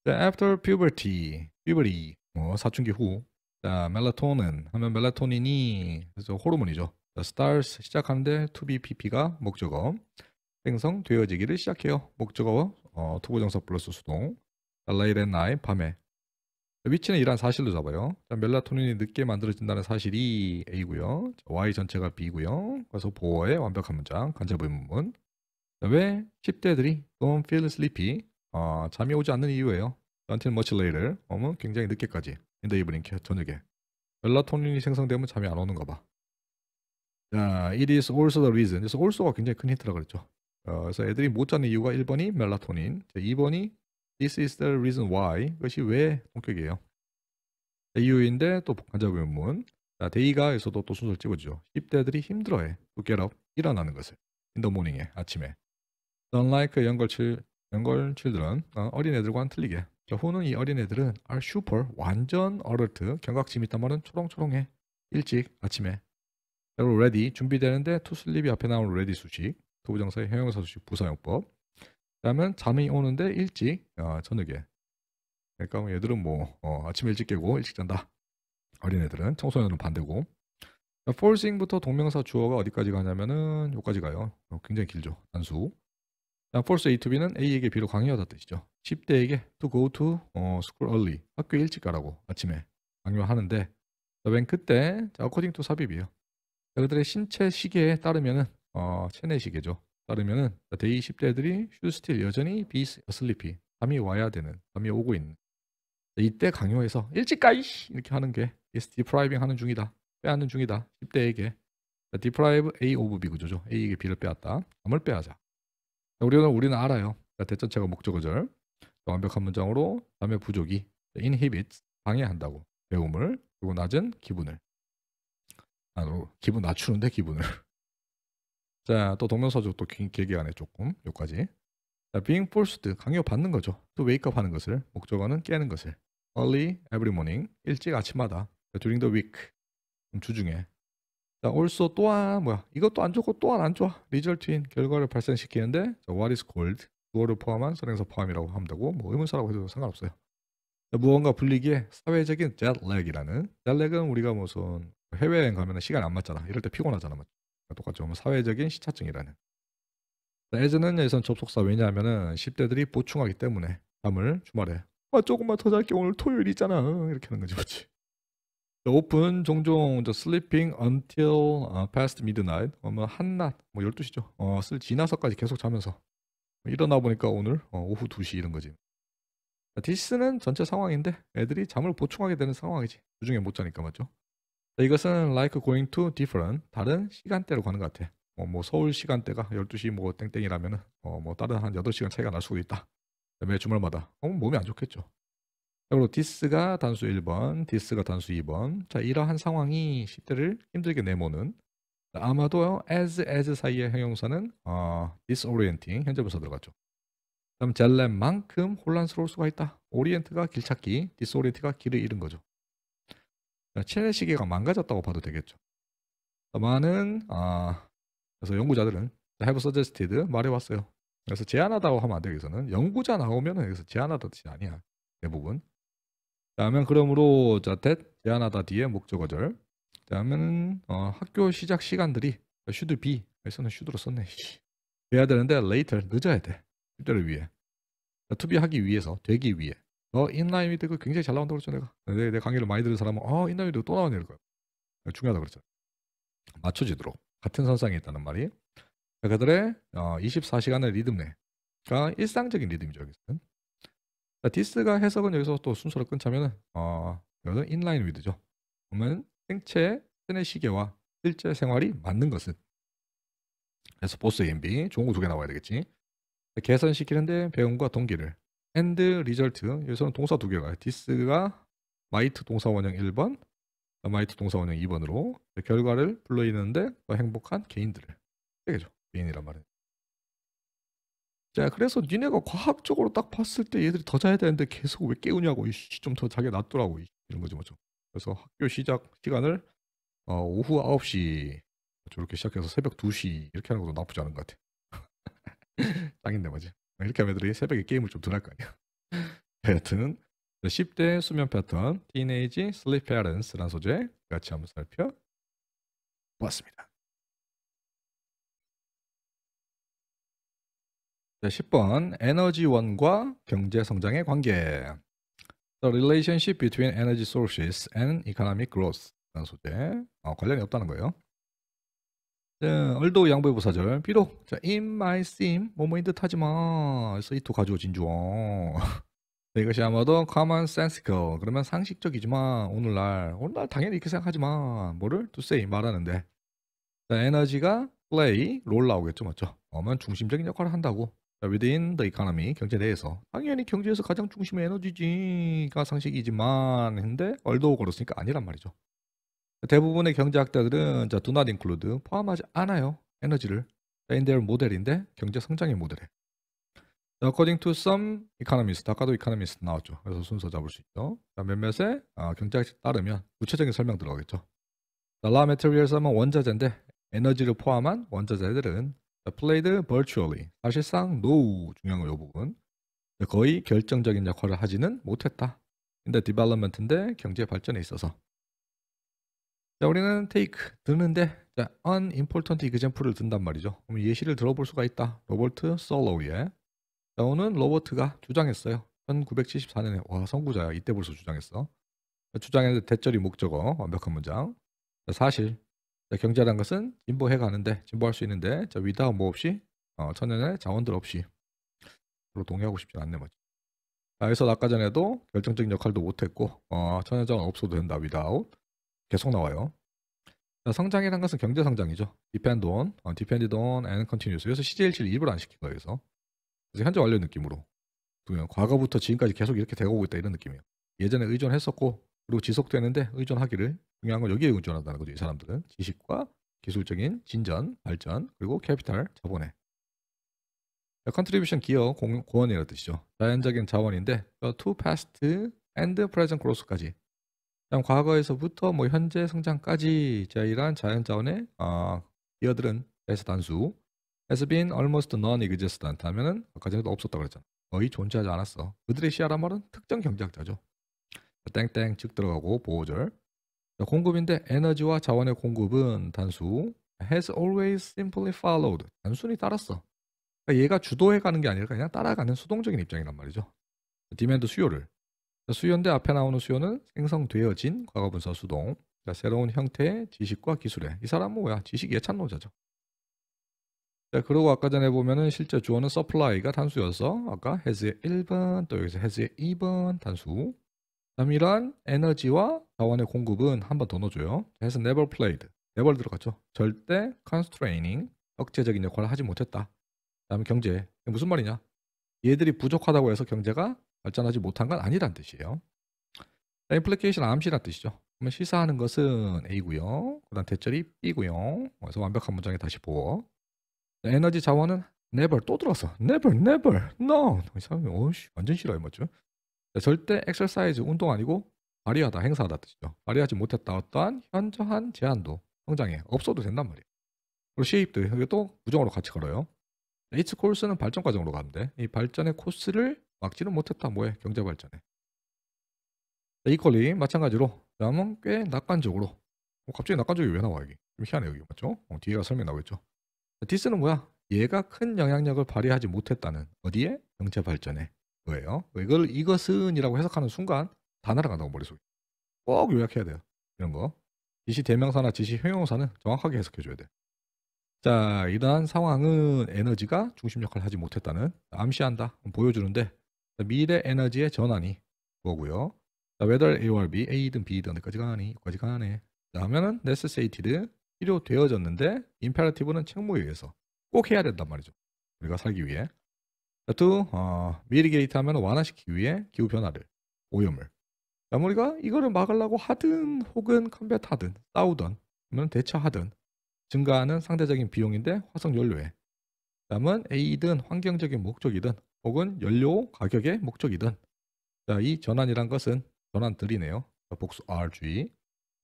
자, after puberty, puberty, 뭐 사춘기 후 자, 멜라토닌 하면 멜라토닌이 그래서 호르몬이죠. 자, s t a 시작하는데 투비 be pp가 목적어 생성되어지기를 시작해요. 목적어 어, 투부정석 플러스 수동 자, late a 밤에 위치는 이러한 사실로 잡아요. 자, 멜라토닌이 늦게 만들어진다는 사실이 A고요. 자, Y 전체가 B고요. 그래서 보어의 완벽한 문장, 간접 의문문. 왜 10대들이 don't feel sleepy, 어, 잠이 오지 않는 이유예요. Until much later, 어머, 굉장히 늦게까지. 인더이 브링크 저녁에 멜라토닌이 생성되면 잠이 안 오는가 봐. 자, it is also the reason. 그래서 also가 굉장히 큰 힌트라 그랬죠. 어, 그래서 애들이 못 자는 이유가 1번이 멜라토닌, 2번이 this is the reason why. 그것이 왜 동격이에요. 이유인데 또 간자부연문. 자, 데이가에서도 또 순서를 찍어주죠. 10대들이 힘들어해. To get up, 일어나는 것을. In the morning에, 아침에. Unlike younger, c h i l d r 어, 어린애들과는 틀리게. 호는 이 어린애들은 are super 완전 어덜트 경각심이 있단 말은 초롱초롱해 일찍 아침에 그리고 ready 준비되는데 to sleep이 앞에 나온 ready 수식 도부정사의 형용사 수식 부사용법 그다음은 잠이 오는데 일찍 어, 저녁에 그러니까 뭐 얘들은 뭐 어, 아침 일찍 깨고 일찍 잔다 어린애들은 청소년은 반대고 자, forcing부터 동명사 주어가 어디까지 가냐면은 여기까지 가요 어, 굉장히 길죠 단수 자, force A to B는 A에게 B로 강요하다 뜻이죠 10대에게 to go to 어, school early 학교 일찍 가라고 아침에 강요하는데 맨 그때 자, according to 삽입이에요. 자, 그들의 신체 시계에 따르면은 어, 체내 시계죠. 따르면은 자, 데이 10대 애들이 should still 여전히 be asleep 잠이 와야 되는 잠이 오고 있는 자, 이때 강요해서 일찍 가이 이렇게 하는 게 is depriving 하는 중이다 빼앗는 중이다 10대에게 자, deprive A of B 구조죠. A에게 B를 빼앗다 잠을 빼앗아 자, 우리는 우리는 알아요. 자, 대전체가 목적어절 완벽한 문장으로 남의 부족이 inhibits 방해한다고 배움을 그리고 낮은 기분을 아, 뭐 기분 낮추는데 기분을 자 또 동명사적 또 길게 안에 조금 요까지 자, being forced 강요받는 거죠 또 o wake up 하는 것을 목적어는 깨는 것을 early every morning 일찍 아침마다 during the week 주중에 자, also 또한 뭐야 이것도 안 좋고 또한 안 좋아 result in 결과를 발생시키는데 자, what is called 주어를 포함한 선행사 포함이라고 하면 되고 뭐 의문사라고 해도 상관없어요. 무언가 불리기에 사회적인 j e 이라는 j e 은 우리가 무슨 해외여행 가면 시간 안 맞잖아. 이럴 때 피곤하잖아. 맞죠? 똑같죠. 사회적인 시차증이라는. 에즈는 예선 접속사 왜냐하면 10대들이 보충하기 때문에 잠을 주말에 아 조금만 더 잘게 오늘 토요일 있잖아 이렇게 하는 거지 그지 오픈 종종 저 sleeping until 어, past midnight 뭐 한낮 뭐 12시죠. 어, 쓸 지나서까지 계속 자면서 일어나 보니까 오늘 어, 오후 2시 이런 거지. 디스는 전체 상황인데 애들이 잠을 보충하게 되는 상황이지. 주중에 그 못 자니까 맞죠? 이것은 like going to different 다른 시간대로 가는 것 같아. 뭐, 뭐 서울 시간대가 12시 뭐 땡땡이라면은 어, 뭐 다른 한 8시간 차이가 날 수도 있다. 매 주말마다. 어, 몸이 안 좋겠죠. 그리고 디스가 단수 1번, 디스가 단수 2번. 자, 이러한 상황이 시대를 힘들게 내모는 아마도 as, as 사이의 형용사는 어, disorienting 현재 부사 들어갔죠. 그럼 젤렘만큼 혼란스러울 수가 있다. 오리엔트가 길찾기, 디스오리엔트가 길을 잃은 거죠. 체내 시계가 망가졌다고 봐도 되겠죠. 많은 아, 그래서 연구자들은 have suggested 말해왔어요. 그래서 제안하다고 하면 안되겠어는 연구자 나오면 여기서 제안하다 듯이 아니야. 대부분. 다음에 그러므로 자 t 제안하다 뒤에 목적어절 그다음에는 어, 학교 시작 시간들이 should be 여기서는 should로 썼네. 돼야 되는데 later 늦어야 돼. 그때를 위해. to be 하기 위해서 되기 위해. 어 인라인 위드 그 굉장히 잘 나온다고 그랬죠 내가. 내, 내 강의를 많이 들은 사람은 어 인라인 위드 또 나오냐 이거. 그러니까 중요하다 그랬죠. 맞춰지도록 같은 선상에 있다는 말이. 그들의 어, 24시간의 리듬 내. 그러니까 일상적인 리듬이죠 여기서는. 디스가 해석은 여기서 또순서로 끊자면은 어 여기서 인라인 위드죠. 그러면 생체 세뇌 시계와 실제 생활이 맞는 것은 그래서 보스 EMB 좋은 거 두 개 나와야 되겠지 개선시키는데 배움과 동기를 핸 n 리절트 s u 여기서는 동사 두 개가 t h i 가 마이트 동사 원형 1번 마이트 그 동사 원형 2번으로 결과를 불러이는데 더 행복한 개인들을 되겠죠 개인이란 말은 자 그래서 니네가 과학적으로 딱 봤을 때 얘들이 더 자야 되는데 계속 왜 깨우냐고 이씨 좀 더 자게 놨더라고 이런 거죠 뭐죠 그래서 학교 시작 시간을 어, 오후 9시 저렇게 시작해서 새벽 2시 이렇게 하는 것도 나쁘지 않은 것 같아요. 짱인데 맞지? 이렇게 하면 애들이 새벽에 게임을 좀덜할거 아니야. 하여튼 10대 수면 패턴 Teenage Sleep p a r e n s 라는 소재 같이 한번 살펴보았습니다. 10번 에너지원과 경제성장의 관계 The relationship between energy sources and economic growth 라는 소재 어, 관련이 없다는 거예요. 얼도 양보의 부사절 비록 자, in my sim 뭐뭐인 듯하지만 이토 가져오진 주어 이것이 아마도 common sensical 그러면 상식적이지만 오늘날 오늘날 당연히 이렇게 생각하지만 뭐를 to say 말하는데 자, 에너지가 play 롤 나오겠죠 맞죠? 어면 중심적인 역할을 한다고 within the economy, 경제 내에서. 당연히 경제에서 가장 중심의 에너지가 상식이지만, 근데 얼도오 걸었으니까 아니란 말이죠. 대부분의 경제학자들은 자, do not include, 포함하지 않아요. 에너지를. in their 모델인데, 경제 성장의 모델에. According to some economists, 아까도 economist 나왔죠. 그래서 순서 잡을 수 있죠. 자, 몇몇의 아, 경제학에 따르면 구체적인 설명 들어가겠죠. 자, raw materials 하면 뭐 원자재인데 에너지를 포함한 원자재들은 played virtually. 사실상 no 중요한 거요 부분. 거의 결정적인 역할을 하지는 못했다. 근데 the development인데 경제 발전에 있어서. 자, 우리는 take 드는데 자, an important example을 든단 말이죠. 그럼 예시를 들어볼 수가 있다. 로버트 솔로우의 자, 오는 로버트가 주장했어요. 1974년에 와 선구자야. 이때 벌써 주장했어. 주장했는데 대절이 목적어 완벽한 문장. 자, 사실 자, 경제란 것은 진보해 가는데 진보할 수 있는데 자, 위다운 뭐 없이 어, 천연의 자원들 없이 로 동의하고 싶지 않네 뭐지. 아, 그래서 아까 전에도 결정적인 역할도 못했고 어, 천연 자원 없어도 된다 위다운 계속 나와요. 자, 성장이란 것은 경제 성장이죠. depend on, d e p e n d on and continuous. 그래서 CJ17 입을 안 시킨 거예요. 그래서. 그래서 현재 완료 느낌으로 그냥 과거부터 지금까지 계속 이렇게 되고 있다 이런 느낌이에요. 예전에 의존했었고 그리고 지속되는데 의존하기를 중요한 건 여기에 의존한다는 거죠. 이 사람들은 지식과 기술적인 진전, 발전, 그리고 캐피탈, 자본에. 컨트리뷰션 기여 공헌이라는 공 뜻이죠. 자연적인 자원인데 어, to past and p r e s e 까지 그다음 과거에서부터 뭐 현재 성장까지 이런 자연 자원의 어, 기여들은 에서 단수 has been almost non-existent 하면은 아까 전에도 없었다고 그랬잖아. 거의 존재하지 않았어. 그들의 시야란 말은 특정 경제학자죠. 땡땡 즉 들어가고 보호절 공급인데 에너지와 자원의 공급은 단수 has always simply followed 단순히 따랐어. 그러니까 얘가 주도해 가는 게 아니라 그냥 따라가는 수동적인 입장이란 말이죠. 디맨드 수요를 수요인데 앞에 나오는 수요는 생성되어진 과거분사 수동 자, 새로운 형태의 지식과 기술에 이 사람은 뭐야? 지식 예찬노자죠. 자, 그리고 아까 전에 보면은 실제 주어는 supply가 단수여서 아까 has의 1번 또 여기서 has의 2번 단수 남이란 에너지와 자원의 공급은 한번더 넣어줘요. 그래서 never played. never 들어갔죠. 절대 constraining, 억제적인 역할을 하지 못했다. 그 다음 에 경제. 무슨 말이냐? 얘들이 부족하다고 해서 경제가 발전하지 못한 건 아니란 뜻이에요. implication 암시란 뜻이죠. 그러면 시사하는 것은 A고요. 그 다음 대절이 B고요. 그래서 완벽한 문장에 다시 보어. 에너지 자원은 never 또 들어왔어. never, never, no. 이 사람이 어우 완전 싫어요. 맞죠 절대 엑셀사이즈 운동 아니고 발휘하다 행사하다 뜻이죠. 발휘하지 못했다 어떠한 현저한 제한도 성장에 없어도 된단 말이에요. 그리고 시입도 이것도 부정으로 같이 걸어요. 에이 H 코스는 발전 과정으로 가는데이 발전의 코스를 막지는 못했다 뭐해 경제 발전에. 이퀄리 마찬가지로 다음은 꽤 낙관적으로 어, 갑자기 낙관적이 왜 나와 여기 좀 희한해 여기 맞죠? 어, 뒤에가 설명 나오겠죠. 디스는 뭐야? 얘가 큰 영향력을 발휘하지 못했다는 어디에? 경제 발전에 거예요. 이걸 이것은이라고 해석하는 순간 다 날아간다고 머릿속에. 꼭 요약해야 돼요. 이런 거. 지시 대명사나 지시 형용사는 정확하게 해석해 줘야 돼. 자, 이러한 상황은 에너지가 중심 역할을 하지 못했다는 암시한다. 보여주는데 미래 에너지의 전환이 뭐고요? 자, whether A or B, A든 B든 어디까지 가니? 여기까지 가네. 자, 하면은 necessitated 필요되어졌는데 imperative 는 책무에 의해서 꼭 해야 된단 말이죠. 우리가 살기 위해. 또 어, 미리게이트 하면 완화시키기 위해 기후 변화를 오염을 우리가 이거를 막으려고 하든 혹은 컴뱃하든 싸우든 아니면 대처하든 증가하는 상대적인 비용인데 화석 연료에 다음은 a 든 환경적인 목적이든 혹은 연료 가격의 목적이든 자, 이 전환이란 것은 전환들이네요. 복수 RG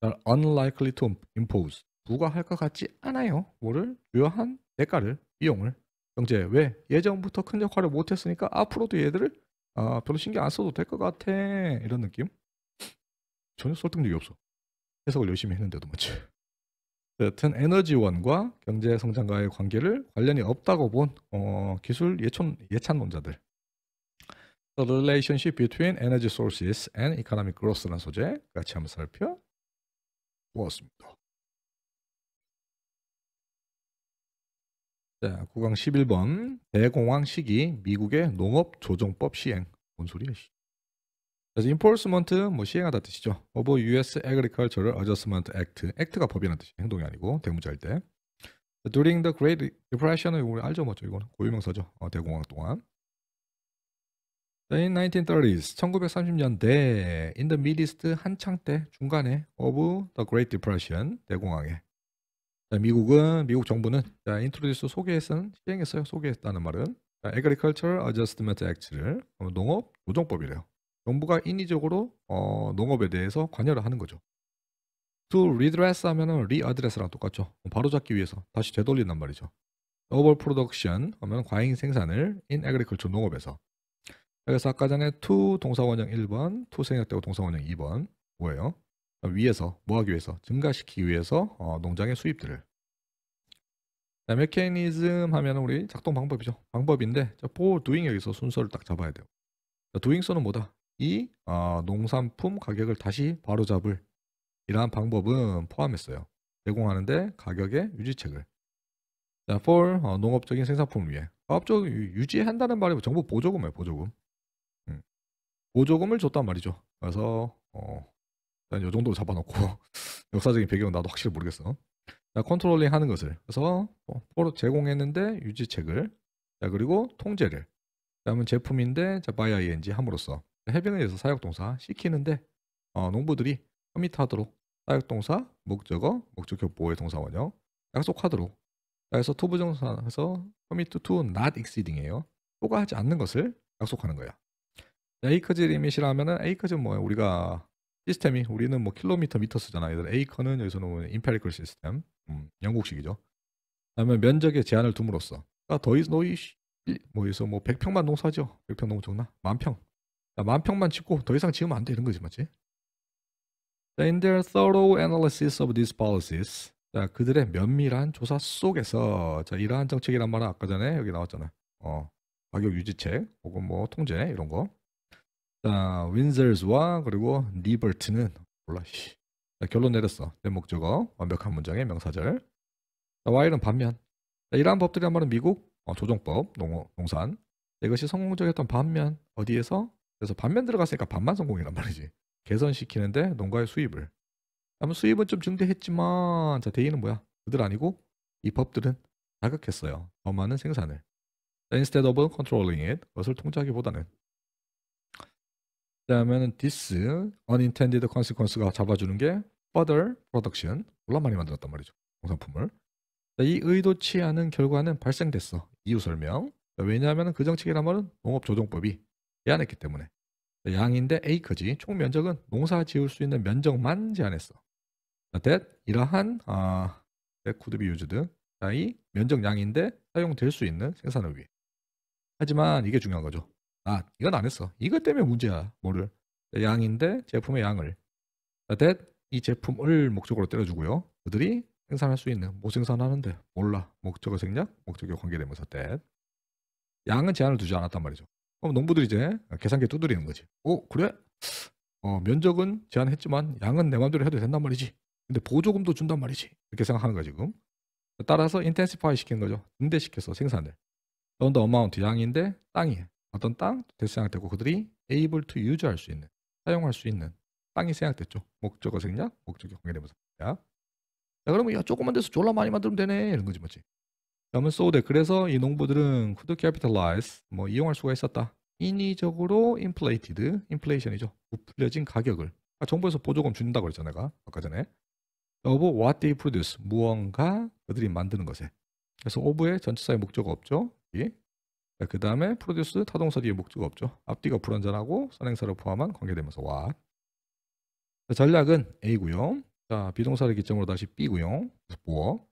are unlikely to impose 부과할 것 같지 않아요. 뭐를 주요한 대가를 비용을 경제 왜 예전부터 큰 역할을 못했으니까 앞으로도 얘들을 아, 별로 신경 안 써도 될 것 같아 이런 느낌 전혀 설득력이 없어 해석을 열심히 했는데도 뭐지 여튼 에너지원과 경제 성장과의 관계를 관련이 없다고 본 어, 기술 예천, 예찬론자들 The Relationship Between Energy Sources and Economic Growth라는 소재 같이 한번 살펴보았습니다 자, 구강 11번 대공황 시기 미국의 농업조정법 시행 뭔 소리야? 씨. 그래서 enforcement 뭐 시행하다 뜻이죠. of U.S. Agricultural Adjustment Act. 액트가 법이라는 뜻이 행동이 아니고 대문자일 때. During the Great Depression은 우리 알죠 뭐죠 이거는 고유명사죠. 어, 대공황 동안. In 1930s, 1930년대, in the mid east 한창 때 중간에 of the Great Depression 대공황에 미국은 미국 정부는 자, 인트로듀스 소개했은 시행했어요. 소개했다는 말은 자, Agricultural Adjustment Act를 어, 농업 노정법이래요. 정부가 인위적으로 어, 농업에 대해서 관여를 하는 거죠. To redress 하면은 readdress랑 똑같죠. 바로잡기 위해서 다시 되돌린단 말이죠. Over production 하면 과잉 생산을 in agriculture 농업에서. 그래서 아까 전에 to 동사원형 1번, to 생략되고 동사원형 2번 뭐예요? 위해서 뭐하기 위해서 증가시키기 위해서 어, 농장의 수입들을 자, 메커니즘 하면 우리 작동 방법이죠 방법인데 자, for doing 여기서 순서를 딱 잡아야 돼요 자, doing서는 뭐다 이 어, 농산품 가격을 다시 바로잡을 이러한 방법은 포함했어요 제공하는데 가격의 유지책을 자, for 어, 농업적인 생산품을 위해 과업적 유지한다는 말이 뭐 정부 보조금이에요 보조금 음. 보조금을 줬단 말이죠 그래서 어, 일요 정도로 잡아놓고 역사적인 배경은 나도 확실히 모르겠어. 자, 컨트롤링 하는 것을 그래서 뭐 포로 제공했는데 유지책을 자 그리고 통제를 그다음은 제품인데 자 by ing 함으로써 해변에 대해서 사역동사 시키는데 어, 농부들이 커밋하도록 사역동사 목적어 목적격 보호의 동사원형 약속하도록 그래서 투부정사에서 commit to not exceeding이에요. 초과하지 않는 것을 약속하는 거야. 자, acreage 이라면은 acreage 뭐야? 우리가 시스템이 우리는 뭐 킬로미터 미터 쓰잖아. 요 에이커는 여기서 놓은 임페리컬 시스템, 음, 영국식이죠. 그다음에 면적에 제한을 둠으로써 아, 더이 너희 뭐 여기서 뭐 100평만 농사죠. 100평 너무 적나? 만 평. 아, 만 평만 짓고 더 이상 지으면 안 되는 거지, 맞지? In their thorough analysis of these policies, 자, 그들의 면밀한 조사 속에서 자, 이러한 정책이란 말은 아까 전에 여기 나왔잖아. 요 어, 가격 유지책 혹은 뭐 통제 이런 거. 자, 아, 윈셀스와 그리고 리버트는 몰라. 씨. 자, 결론 내렸어. 내 목적어 완벽한 문장의 명사절. 자, 와일은 반면. 자, 이러한 법들이 한 번은 미국 어, 조정법, 농, 농산. 이것이 성공적이었던 반면 어디에서? 그래서 반면 들어갔으니까 반만 성공이란 말이지. 개선시키는데 농가의 수입을. 다음 수입은 좀 증대했지만 자 대의는 뭐야? 그들 아니고 이 법들은 자극했어요. 더 많은 생산을. Instead of controlling it, 그것을 통제하기보다는 그다음에는 this unintended consequence가 잡아주는 게 further production 몰란 많이 만들었단 말이죠. 공산품을 이 의도치 않은 결과는 발생됐어. 이유 설명. 왜냐하면 그 정책이란 말은 농업조정법이 제한했기 때문에 양인데 에이커지 총 면적은 농사 지을 수 있는 면적만 제한했어. t 이러한 아, that could be used 이 면적 양인데 사용될 수 있는 생산을 위해. 하지만 이게 중요한 거죠. 아 이건 안 했어. 이것 때문에 문제야. 뭐를 양인데 제품의 양을 that 이 제품을 목적으로 때려주고요. 그들이 생산할 수 있는 못 뭐 생산하는데 몰라 목적의 생략 목적의 관계되면서 that 양은 제한을 두지 않았단 말이죠. 그럼 농부들이 이제 계산기 두드리는 거지. 오 어, 그래? 어, 면적은 제한했지만 양은 내 마음대로 해도 된단 말이지. 근데 보조금도 준단 말이지. 이렇게 생각하는 거야 지금. 따라서 인텐시파이 시키는 거죠. 증대시켜서 생산을. on t h 마 a m 양인데 땅이 어떤 땅 생각되고 그들이 able to 유저할 수 있는 사용할 수 있는 땅이 생각됐죠. 목적어 생략, 목적어 관계대명사 생자 그러면 야 조그만 데서 졸라 많이 만들면 되네 이런 거지 뭐지 다음은 소대 그래서 이 농부들은 쿠드 캐피탈라이즈 뭐 이용할 수가 있었다. 인위적으로 인플레이티드 인플레이션이죠. 부풀려진 가격을 아, 정부에서 보조금 준다고 그랬죠 내가 아까 전에. 여보 what they produce 무언가 그들이 만드는 것에 그래서 오브의 전체사의 목적어 없죠. 예? 네, 그 다음에 프로듀스 타동사 뒤에 목적어 없죠. 앞뒤가 불완전하고 선행사를 포함한 관계되면서 와. 자, 전략은 A고요. 자 비동사를 기점으로 다시 B고요. 보어.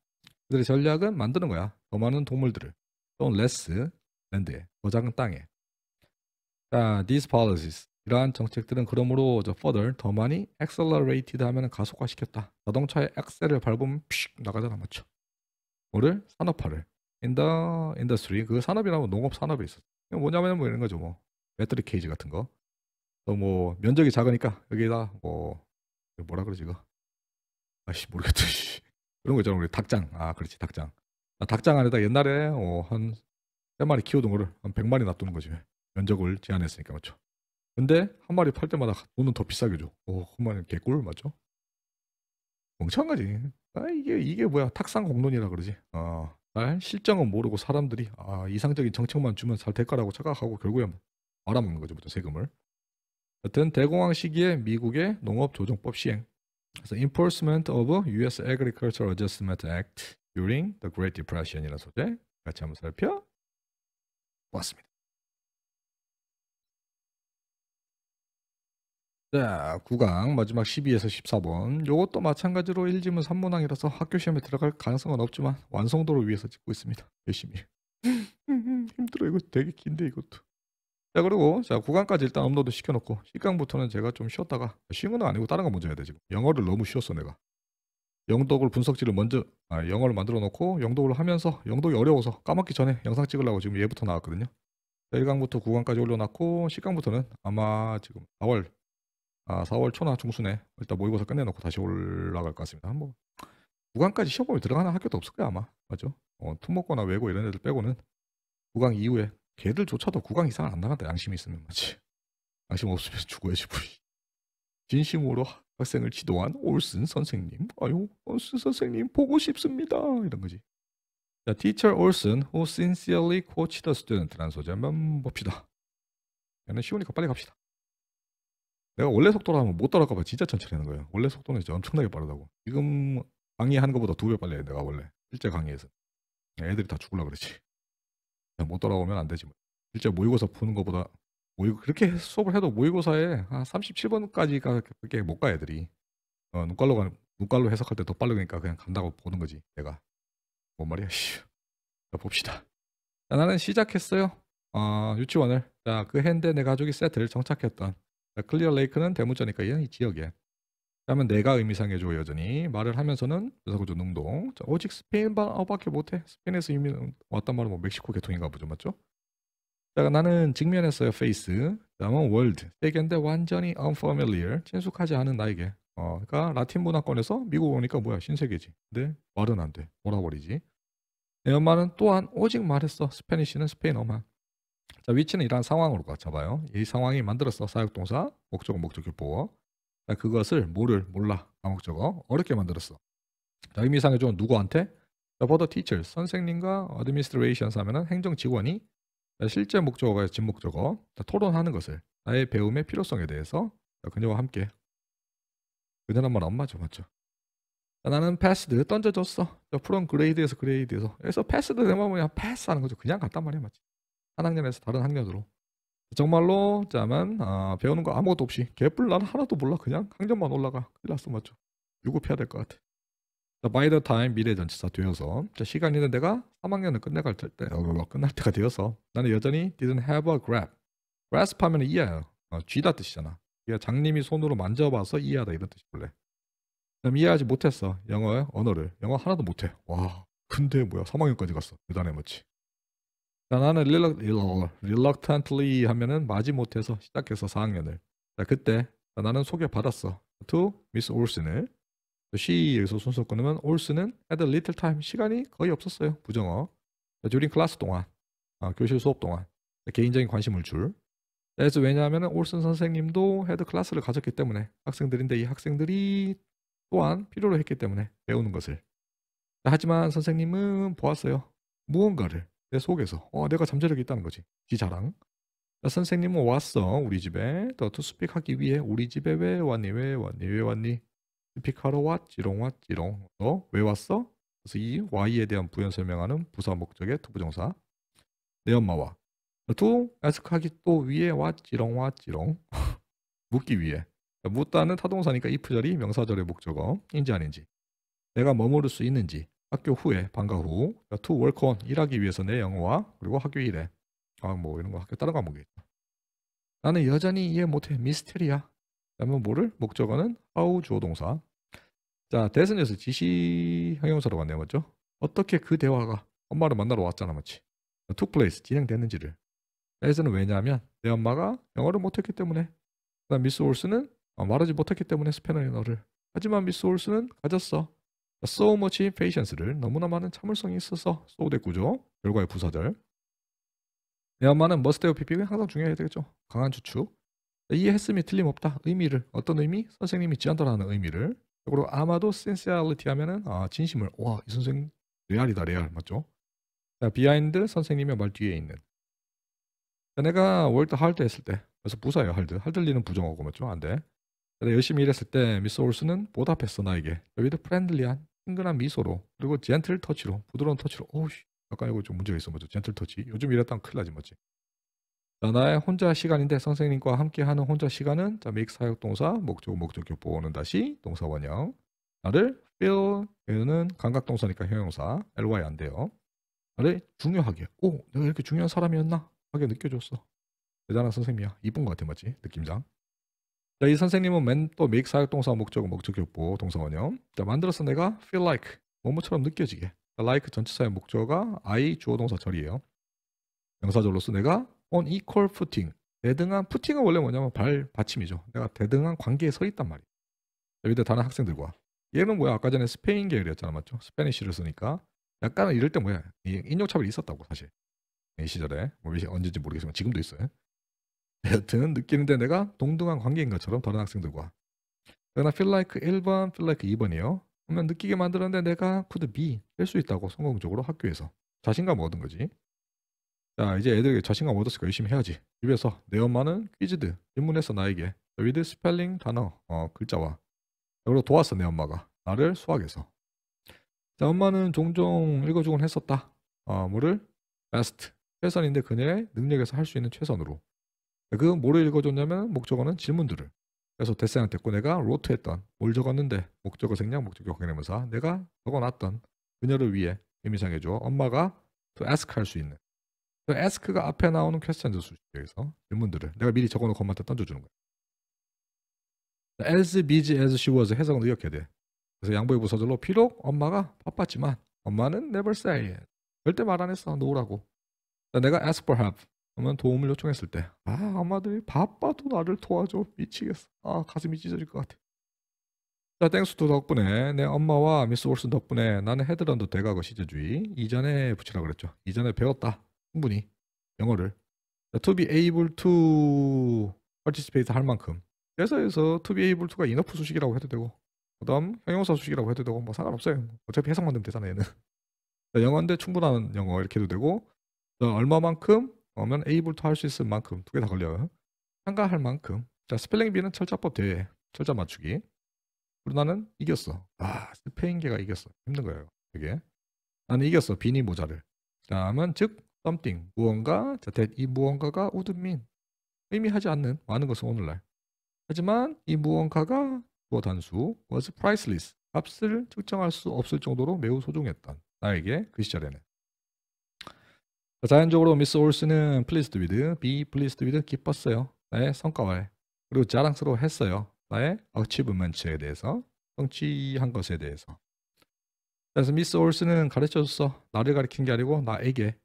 그들의 전략은 만드는 거야. 더 많은 동물들을 또는 less 랜드에 더 작은 땅에. 자 these policies 이러한 정책들은 그러므로 저 further 더 많이 accelerated 하면 가속화시켰다. 자동차의 엑셀을 밟으면 픽 나가잖아 맞죠? 뭐를 산업화를 인더 인더스트리 그 산업이라면 농업 산업에 있었어. 뭐냐면 뭐 이런 거죠 뭐 배터리 케이지 같은 거. 또 뭐 면적이 작으니까 여기다 뭐 뭐라 그러지 이거 아씨 모르겠다 씨. 그런 거 있잖아 우리 닭장 아 그렇지 닭장 아, 닭장 안에다 옛날에 어, 한 3마리 키우던 거를 한 100마리 놔두는 거지 면적을 제한했으니까 맞죠 근데 한 마리 팔 때마다 돈은 더 비싸게 줘. 오, 그만 개꿀 맞죠? 멍청하지 아, 이게 이게 뭐야? 탁상 공론이라 그러지. 어. 실정은 모르고 사람들이 아 이상적인 정책만 주면 잘될 거라고 착각하고 결국엔 뭐 말아먹는 거죠, 뭐 세금을. 여튼 대공황 시기에 미국의 농업조정법 시행. 그래서 Enforcement of U.S. Agricultural Adjustment Act during the Great Depression이라는 소재 같이 한번 살펴보습니다 자, 9강 마지막 12에서 14번. 이것도 마찬가지로 1지문 3문항이라서 학교 시험에 들어갈 가능성은 없지만 완성도를 위해서 찍고 있습니다. 열심히. 힘들어 이거 되게 긴데 이것도. 자, 그리고 자, 9강까지 일단 업로드 시켜 놓고 10강부터는 제가 좀 쉬었다가 쉬는건 아니고 다른 거 먼저 해야 돼 지금. 영어를 너무 쉬웠어 내가. 영독을 분석지를 먼저 아, 영어를 만들어 놓고 영독을 하면서 영독이 어려워서 까먹기 전에 영상 찍으려고 지금 얘부터 나왔거든요. 1강부터 9강까지 올려놨고 10강부터는 아마 지금 4월 아, 4월 초나 중순에 일단 모의고사 끝내놓고 다시 올라갈 것 같습니다. 한번 무강까지 시험범위 들어가는 학교도 없을 거야 아마 맞죠? 어, 특목고나 외고 이런 애들 빼고는 구강 이후에 걔들조차도 구강 이상은 안 나간다 양심이 있으면 맞지. 양심 없으면 죽어야지 부이. 진심으로 학생을 지도한 올슨 선생님, 아유 올슨 선생님 보고 싶습니다 이런 거지. 자, teacher Olson who sincerely coached the student라는 소재 한번 봅시다. 얘는 쉬우니까 빨리 갑시다. 내가 원래 속도로 하면 못 따라갈까봐 진짜 천천히 하는 거예요. 원래 속도는 진짜 엄청나게 빠르다고. 지금 강의하는 것보다 두 배 빨리 해, 내가 원래. 실제 강의에서. 애들이 다 죽을라 그러지. 못 따라오면 안 되지. 뭐. 실제 모의고사 푸는 것보다, 모의, 그렇게 수업을 해도 모의고사에 한 37번까지가 그렇게 못 가, 애들이. 어, 눈깔로, 가, 눈깔로 해석할 때 더 빠르니까 그냥 간다고 보는 거지, 내가. 뭔 말이야, 씨. 자, 봅시다. 자, 나는 시작했어요. 어, 유치원을. 자, 그핸드내 가족이 세트를 정착했던 클리어 레이크는 대문자니까 이 지역에. 그음에 내가 의미상해줘 여전히 말을 하면서는 의사구조 능동. 자, 오직 스페인밖에 어, 못해. 스페인에서 이미 왔단 말은 뭐 멕시코 계통인가 보죠, 맞죠? 자, 나는 직면했어요, face. 다음은 world. 세 개인데 완전히 unfamiliar. 친숙하지 않은 나에게. 어, 그러니까 라틴 문화권에서 미국 오니까 뭐야, 신세계지. 근데 말은 안 돼. 몰아버리지. 내 엄마는 또한 오직 말했어. 스페니쉬는 스페인어만. 자, 위치는 이러한 상황으로 가 잡아요. 이 상황이 만들었어. 사역동사, 목적어, 목적격 보어. 자, 그것을 모를, 몰라, 암목적어 어렵게 만들었어. 자, 의미상의 좀 누구한테? 자, for t e a c h e r 선생님과 administration 하면은 행정 직원이 자, 실제 목적어가 진목적어 자, 토론하는 것을 나의 배움의 필요성에 대해서 자, 그녀와 함께 그녀란 말 엄마죠, 맞죠? 자, 나는 패스드 던져줬어. 자, 프롬 그레이드에서 그레이드에서 그래서 패스드 내마 그냥 패스하는 거죠. 그냥 갔단 말이야, 맞지? 한 학년에서 다른 학년으로 정말로 짜면 아, 배우는 거 아무것도 없이 개뿔 난 하나도 몰라 그냥 학년만 올라가 큰일 났어 맞죠 유급해야 될 것 같아 자, by the time 미래 전치사 되어서 자, 시간이 있는 내가 3학년을 끝내갈 때 어, 뭐, 뭐, 끝날 때가 되어서 나는 여전히 didn't have a grab grasp 하면 이해야 어, 쥐다 뜻이잖아 그러 장님이 손으로 만져봐서 이해하다 이런 뜻이 원래 그 이해하지 못했어 영어 언어를 영어 하나도 못해 와 근데 뭐야 3학년까지 갔어 대단해 멋지 그러니까 나는 reluctantly 어, 하면은 마지 못해서 시작해서 4학년을. 자, 그때 나는 소개받았어. to Miss Olsen을. she 여기서 순서 끊으면 Olsen은 had a little time. 시간이 거의 없었어요. 부정어. during 클래스 동안. 아, 교실 수업 동안. 개인적인 관심을 줄. 그래서 왜냐하면 올슨 선생님도 헤드 클래스를 가졌기 때문에 학생들인데 이 학생들이 또한 필요로 했기 때문에 배우는 것을 하지만 선생님은 보았어요 무언가를 내 속에서 어, 내가 잠재력이 있다는 거지. 지 자랑. 야, 선생님은 왔어 우리 집에 또 투스픽하기 위해 우리 집에 왜 왔니 왜 왔니 왜 왔니 스픽하러 왔지롱 왔지롱 너 왜 왔어? 그래서 이 y에 대한 부연 설명하는 부사 목적의 투부정사 내 엄마와 또 애석하기 또 위에 왔지롱 왔지롱 묻기 위해 묻다는 타동사니까 if절이 명사절의 목적어 인지 아닌지 내가 머무를 수 있는지 학교 후에 방과 후 그러니까 to work on 일하기 위해서 내 영어와 그리고 학교 일에 아 뭐 이런 거 학교 다른 과목이겠죠. 나는 여전히 이해 못해 미스테리야. 그러면 뭐를 목적어는 how 주어 동사. 자 대선에서 지시 형용사로 왔네요, 맞죠? 어떻게 그 대화가 엄마를 만나러 왔잖아, 맞지? took place 진행됐는지를 에서는 왜냐하면 내 엄마가 영어를 못했기 때문에. 그다음 미스 올스는 어, 말하지 못했기 때문에 스페인어를. 하지만 미스 올스는 가졌어. so much patience를 너무나 많은 참을성이 있어서 so 됐구죠 결과의 부사절. 내엄마는 머스테오 PP가 항상 중요해야 되겠죠. 강한 주축. 이해했음이 틀림없다. 의미를 어떤 의미? 선생님이 지한다라는 의미를. 그리고 아마도 sincerity 하면은 아, 진심을 와 이 선생 레알이다 레알 맞죠? 자, 비하인드 선생님의 말 뒤에 있는. 자, 내가 월드 할드 했을 때 그래서 부사예요 할드. 할들리는 부정하고 맞죠? 안 돼. 열심히 일했을 때 미스 올스는 보답했어 나에게 위도 프렌들리한 친근한 미소로 그리고 젠틀 터치로 부드러운 터치로 오우 약간 이거 좀 문제가 있어 뭐죠 젠틀 터치 요즘 이랬다면 큰일 나지 뭐지 자, 나의 혼자 시간인데 선생님과 함께하는 혼자 시간은 자, make 사역동사 목적 목적 교보는 다시 동사 원형 나를 feel 얘는 감각동사니까 형용사 ly 안 돼요 나를 중요하게 오 내가 이렇게 중요한 사람이었나 하게 느껴줬어 대단한 선생님이야 이쁜 것 같아 맞지 느낌상 자, 이 선생님은 맨또 make 사역동사 목적은 목적격고 동사원형. 자, 만들어서 내가 feel like 뭐뭐처럼 느껴지게. 자, like 전체사의 목적어가 I 주어동사 절이에요. 명사절로서 내가 on equal footing 대등한 f o o t i n g 은 원래 뭐냐면 발 받침이죠. 내가 대등한 관계에 서 있단 말이에요. 자, 밑에 다른 학생들과 얘는 뭐야? 아까 전에 스페인 계열이었잖아, 맞죠? 스페니쉬를 쓰니까 약간은 이럴 때 뭐야? 인종차별이 있었다고 사실 이 시절에 뭐 언제인지 모르겠지만 지금도 있어요. 여튼 느끼는데 내가 동등한 관계인 것처럼 다른 학생들과. 그러나 feel like 1번, feel like 2번이요. 그러면 느끼게 만들었는데 내가 could be 될수 있다고 성공적으로 학교에서 자신감 얻은 거지. 자 이제 애들에게 자신감 얻었으니까 열심히 해야지. 집에서 내 엄마는 퀴즈드 질문해서 나에게 with 스펠링 단어 어, 글자와 그리고 도왔어 내 엄마가 나를 수학에서. 자 엄마는 종종 읽어주곤 했었다. 어, 뭐를 best 최선인데 그녀의 능력에서 할 수 있는 최선으로 그 뭐를 읽어줬냐면 목적어는 질문들을. 그래서 대스한테고 내가 로트했던 뭘 적었는데 목적어 생략 목적어 확인하면서 내가 적어놨던 그녀를 위해 의미상해줘 엄마가 to ask 할 수 있는 그 ask가 앞에 나오는 퀘스천즈 수식에서 질문들을 내가 미리 적어놓고 엄마한테 던져주는 거야. as busy as she was 해석은 의역해야 돼. 그래서 양보의 부서절로 비록 엄마가 바빴지만 엄마는 never say it. 절대 말 안 했어. 놓으라고. 내가 ask for help. 그러면 도움을 요청했을 때, 아, 아마들이 바빠도 나를 도와줘. 미치겠어. 아, 가슴이 찢어질 것 같아. 자, 땡스도 덕분에, 내 엄마와 미스 월슨 덕분에 나는 헤드런더 대가고 시제주의 이전에 붙이라 그랬죠. 이전에 배웠다. 충분히. 영어를. 자, to be able to participate 할 만큼. 회사 에서 to be able to가 e n 프 u 수식이라고 해도 되고, 그 다음 형용사 수식이라고 해도 되고, 뭐 상관없어요. 뭐 어차피 해석만 되면 되잖아요, 얘는. 자, 영어인데 충분한 영어 이렇게 해도 되고, 자, 얼마만큼 그러면 A부터 할수 있을 만큼 두 개 다 걸려요. 참가할 만큼. 자 스펠링 비는 철자법 대회 철자 맞추기. 그리고 나는 이겼어. 아 스페인계가 이겼어. 힘든 거예요. 되게. 나는 이겼어. 비니 모자를. 다음은 즉 something 무언가 자, t 이 무언가가 우드민 의미하지 않는 많은 것은 오늘날. 하지만 이 무언가가 주어 뭐 단수 was priceless 값을 측정할 수 없을 정도로 매우 소중했던 나에게 그 시절에는 자연적으로 미스 올스는 플리스드 위드, 비 플리스드 위드 기뻤어요. 나의 성과와 그리고 자랑스러워했어요. 나의 어치브먼트에 대해서 성취한 것에 대해서. 그래서 미스 올스는 가르쳐줬어. 나를 가르친 게 아니고 나에게.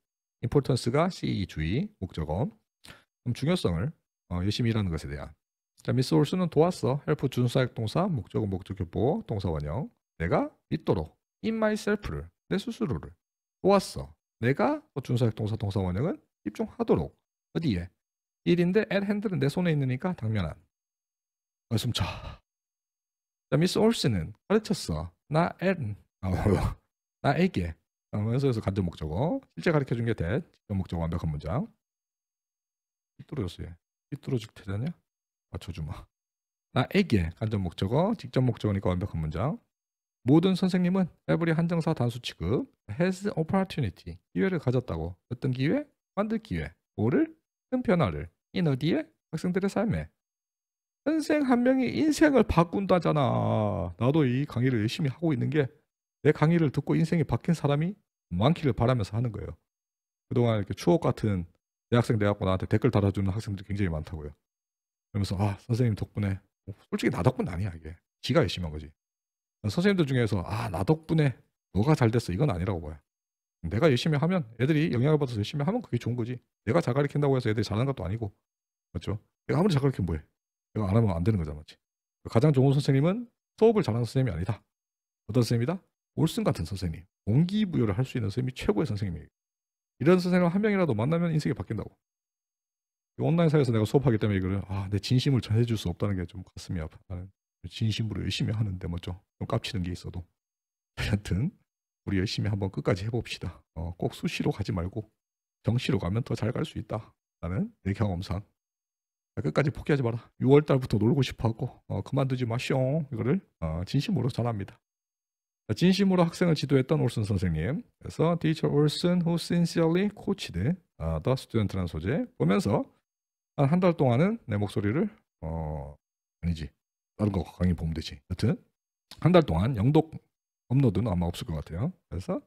임포턴스가 CE 주의 목적어. 그럼 중요성을 어, 열심히 일하는 것에 대한. 자, 미스 올스는 도왔어. 헬프 준사역 동사 목적어 목적격보 동사 원형. 내가 믿도록 in myself를 내 스스로를 도왔어. 내가 서춘사역 동사 동사 원형은 집중하도록 어디에 일인데 at hand는 내 손에 있으니까 당면한 숨차 자 미스 올스는 가르쳤어 나 at 나에게 원서에서 간접 목적어 실제 가르쳐준 게 that 직접 목적어 완벽한 문장 삐뚤어졌어요 삐뚤어질 테다냐 맞춰주마 나에게 간접 목적어 직접 목적어니까 완벽한 문장 모든 선생님은 라이브리 한정사 단수 취급 has opportunity 기회를 가졌다고 어떤 기회? 만들 기회 뭐를? 큰 변화를 인 어디에? 학생들의 삶에 선생 한 명이 인생을 바꾼다잖아 나도 이 강의를 열심히 하고 있는 게 내 강의를 듣고 인생이 바뀐 사람이 많기를 바라면서 하는 거예요 그동안 이렇게 추억 같은 대학생 대학고 나한테 댓글 달아주는 학생들이 굉장히 많다고요 그러면서 아 선생님 덕분에 뭐 솔직히 나 덕분 아니야 이게 지가 열심히 한 거지 선생님들 중에서 아, 나 덕분에 너가 잘 됐어. 이건 아니라고 봐요. 내가 열심히 하면 애들이 영향을 받아서 열심히 하면 그게 좋은 거지. 내가 잘 가르친다고 해서 애들이 잘하는 것도 아니고. 맞죠 내가 아무리 잘 가르치면 뭐해. 내가 안 하면 안 되는 거잖아. 맞지? 가장 좋은 선생님은 수업을 잘하는 선생님이 아니다. 어떤 선생님이다? 올슨 같은 선생님. 동기부여를 할 수 있는 선생님이 최고의 선생님이에요. 이런 선생님 한 명이라도 만나면 인생이 바뀐다고. 온라인 사회에서 내가 수업하기 때문에 이거를 아, 내 진심을 전해줄 수 없다는 게 좀 가슴이 아파. 나는 진심으로 열심히 하는데 뭐죠? 좀 깝치는 게 있어도 하여튼 우리 열심히 한번 끝까지 해봅시다. 어, 꼭 수시로 가지 말고 정시로 가면 더 잘 갈 수 있다. 나는내 경험상 끝까지 포기하지 마라. 6월 달부터 놀고 싶어하고 어, 그만두지 마시오. 이거를 어, 진심으로 전합니다. 진심으로 학생을 지도했던 올슨 선생님. 그래서 Teacher Olson who sincerely coached 아, the s t u d e n t 라 소재 보면서 한 한 달 동안은 내 목소리를 어 아니지 다른 거 강의 보면 되지. 여튼 한 달 동안 영독 업로드는 아마 없을 것 같아요. 그래서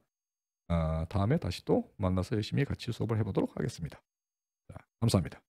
어, 다음에 다시 또 만나서 열심히 같이 수업을 해보도록 하겠습니다. 자, 감사합니다.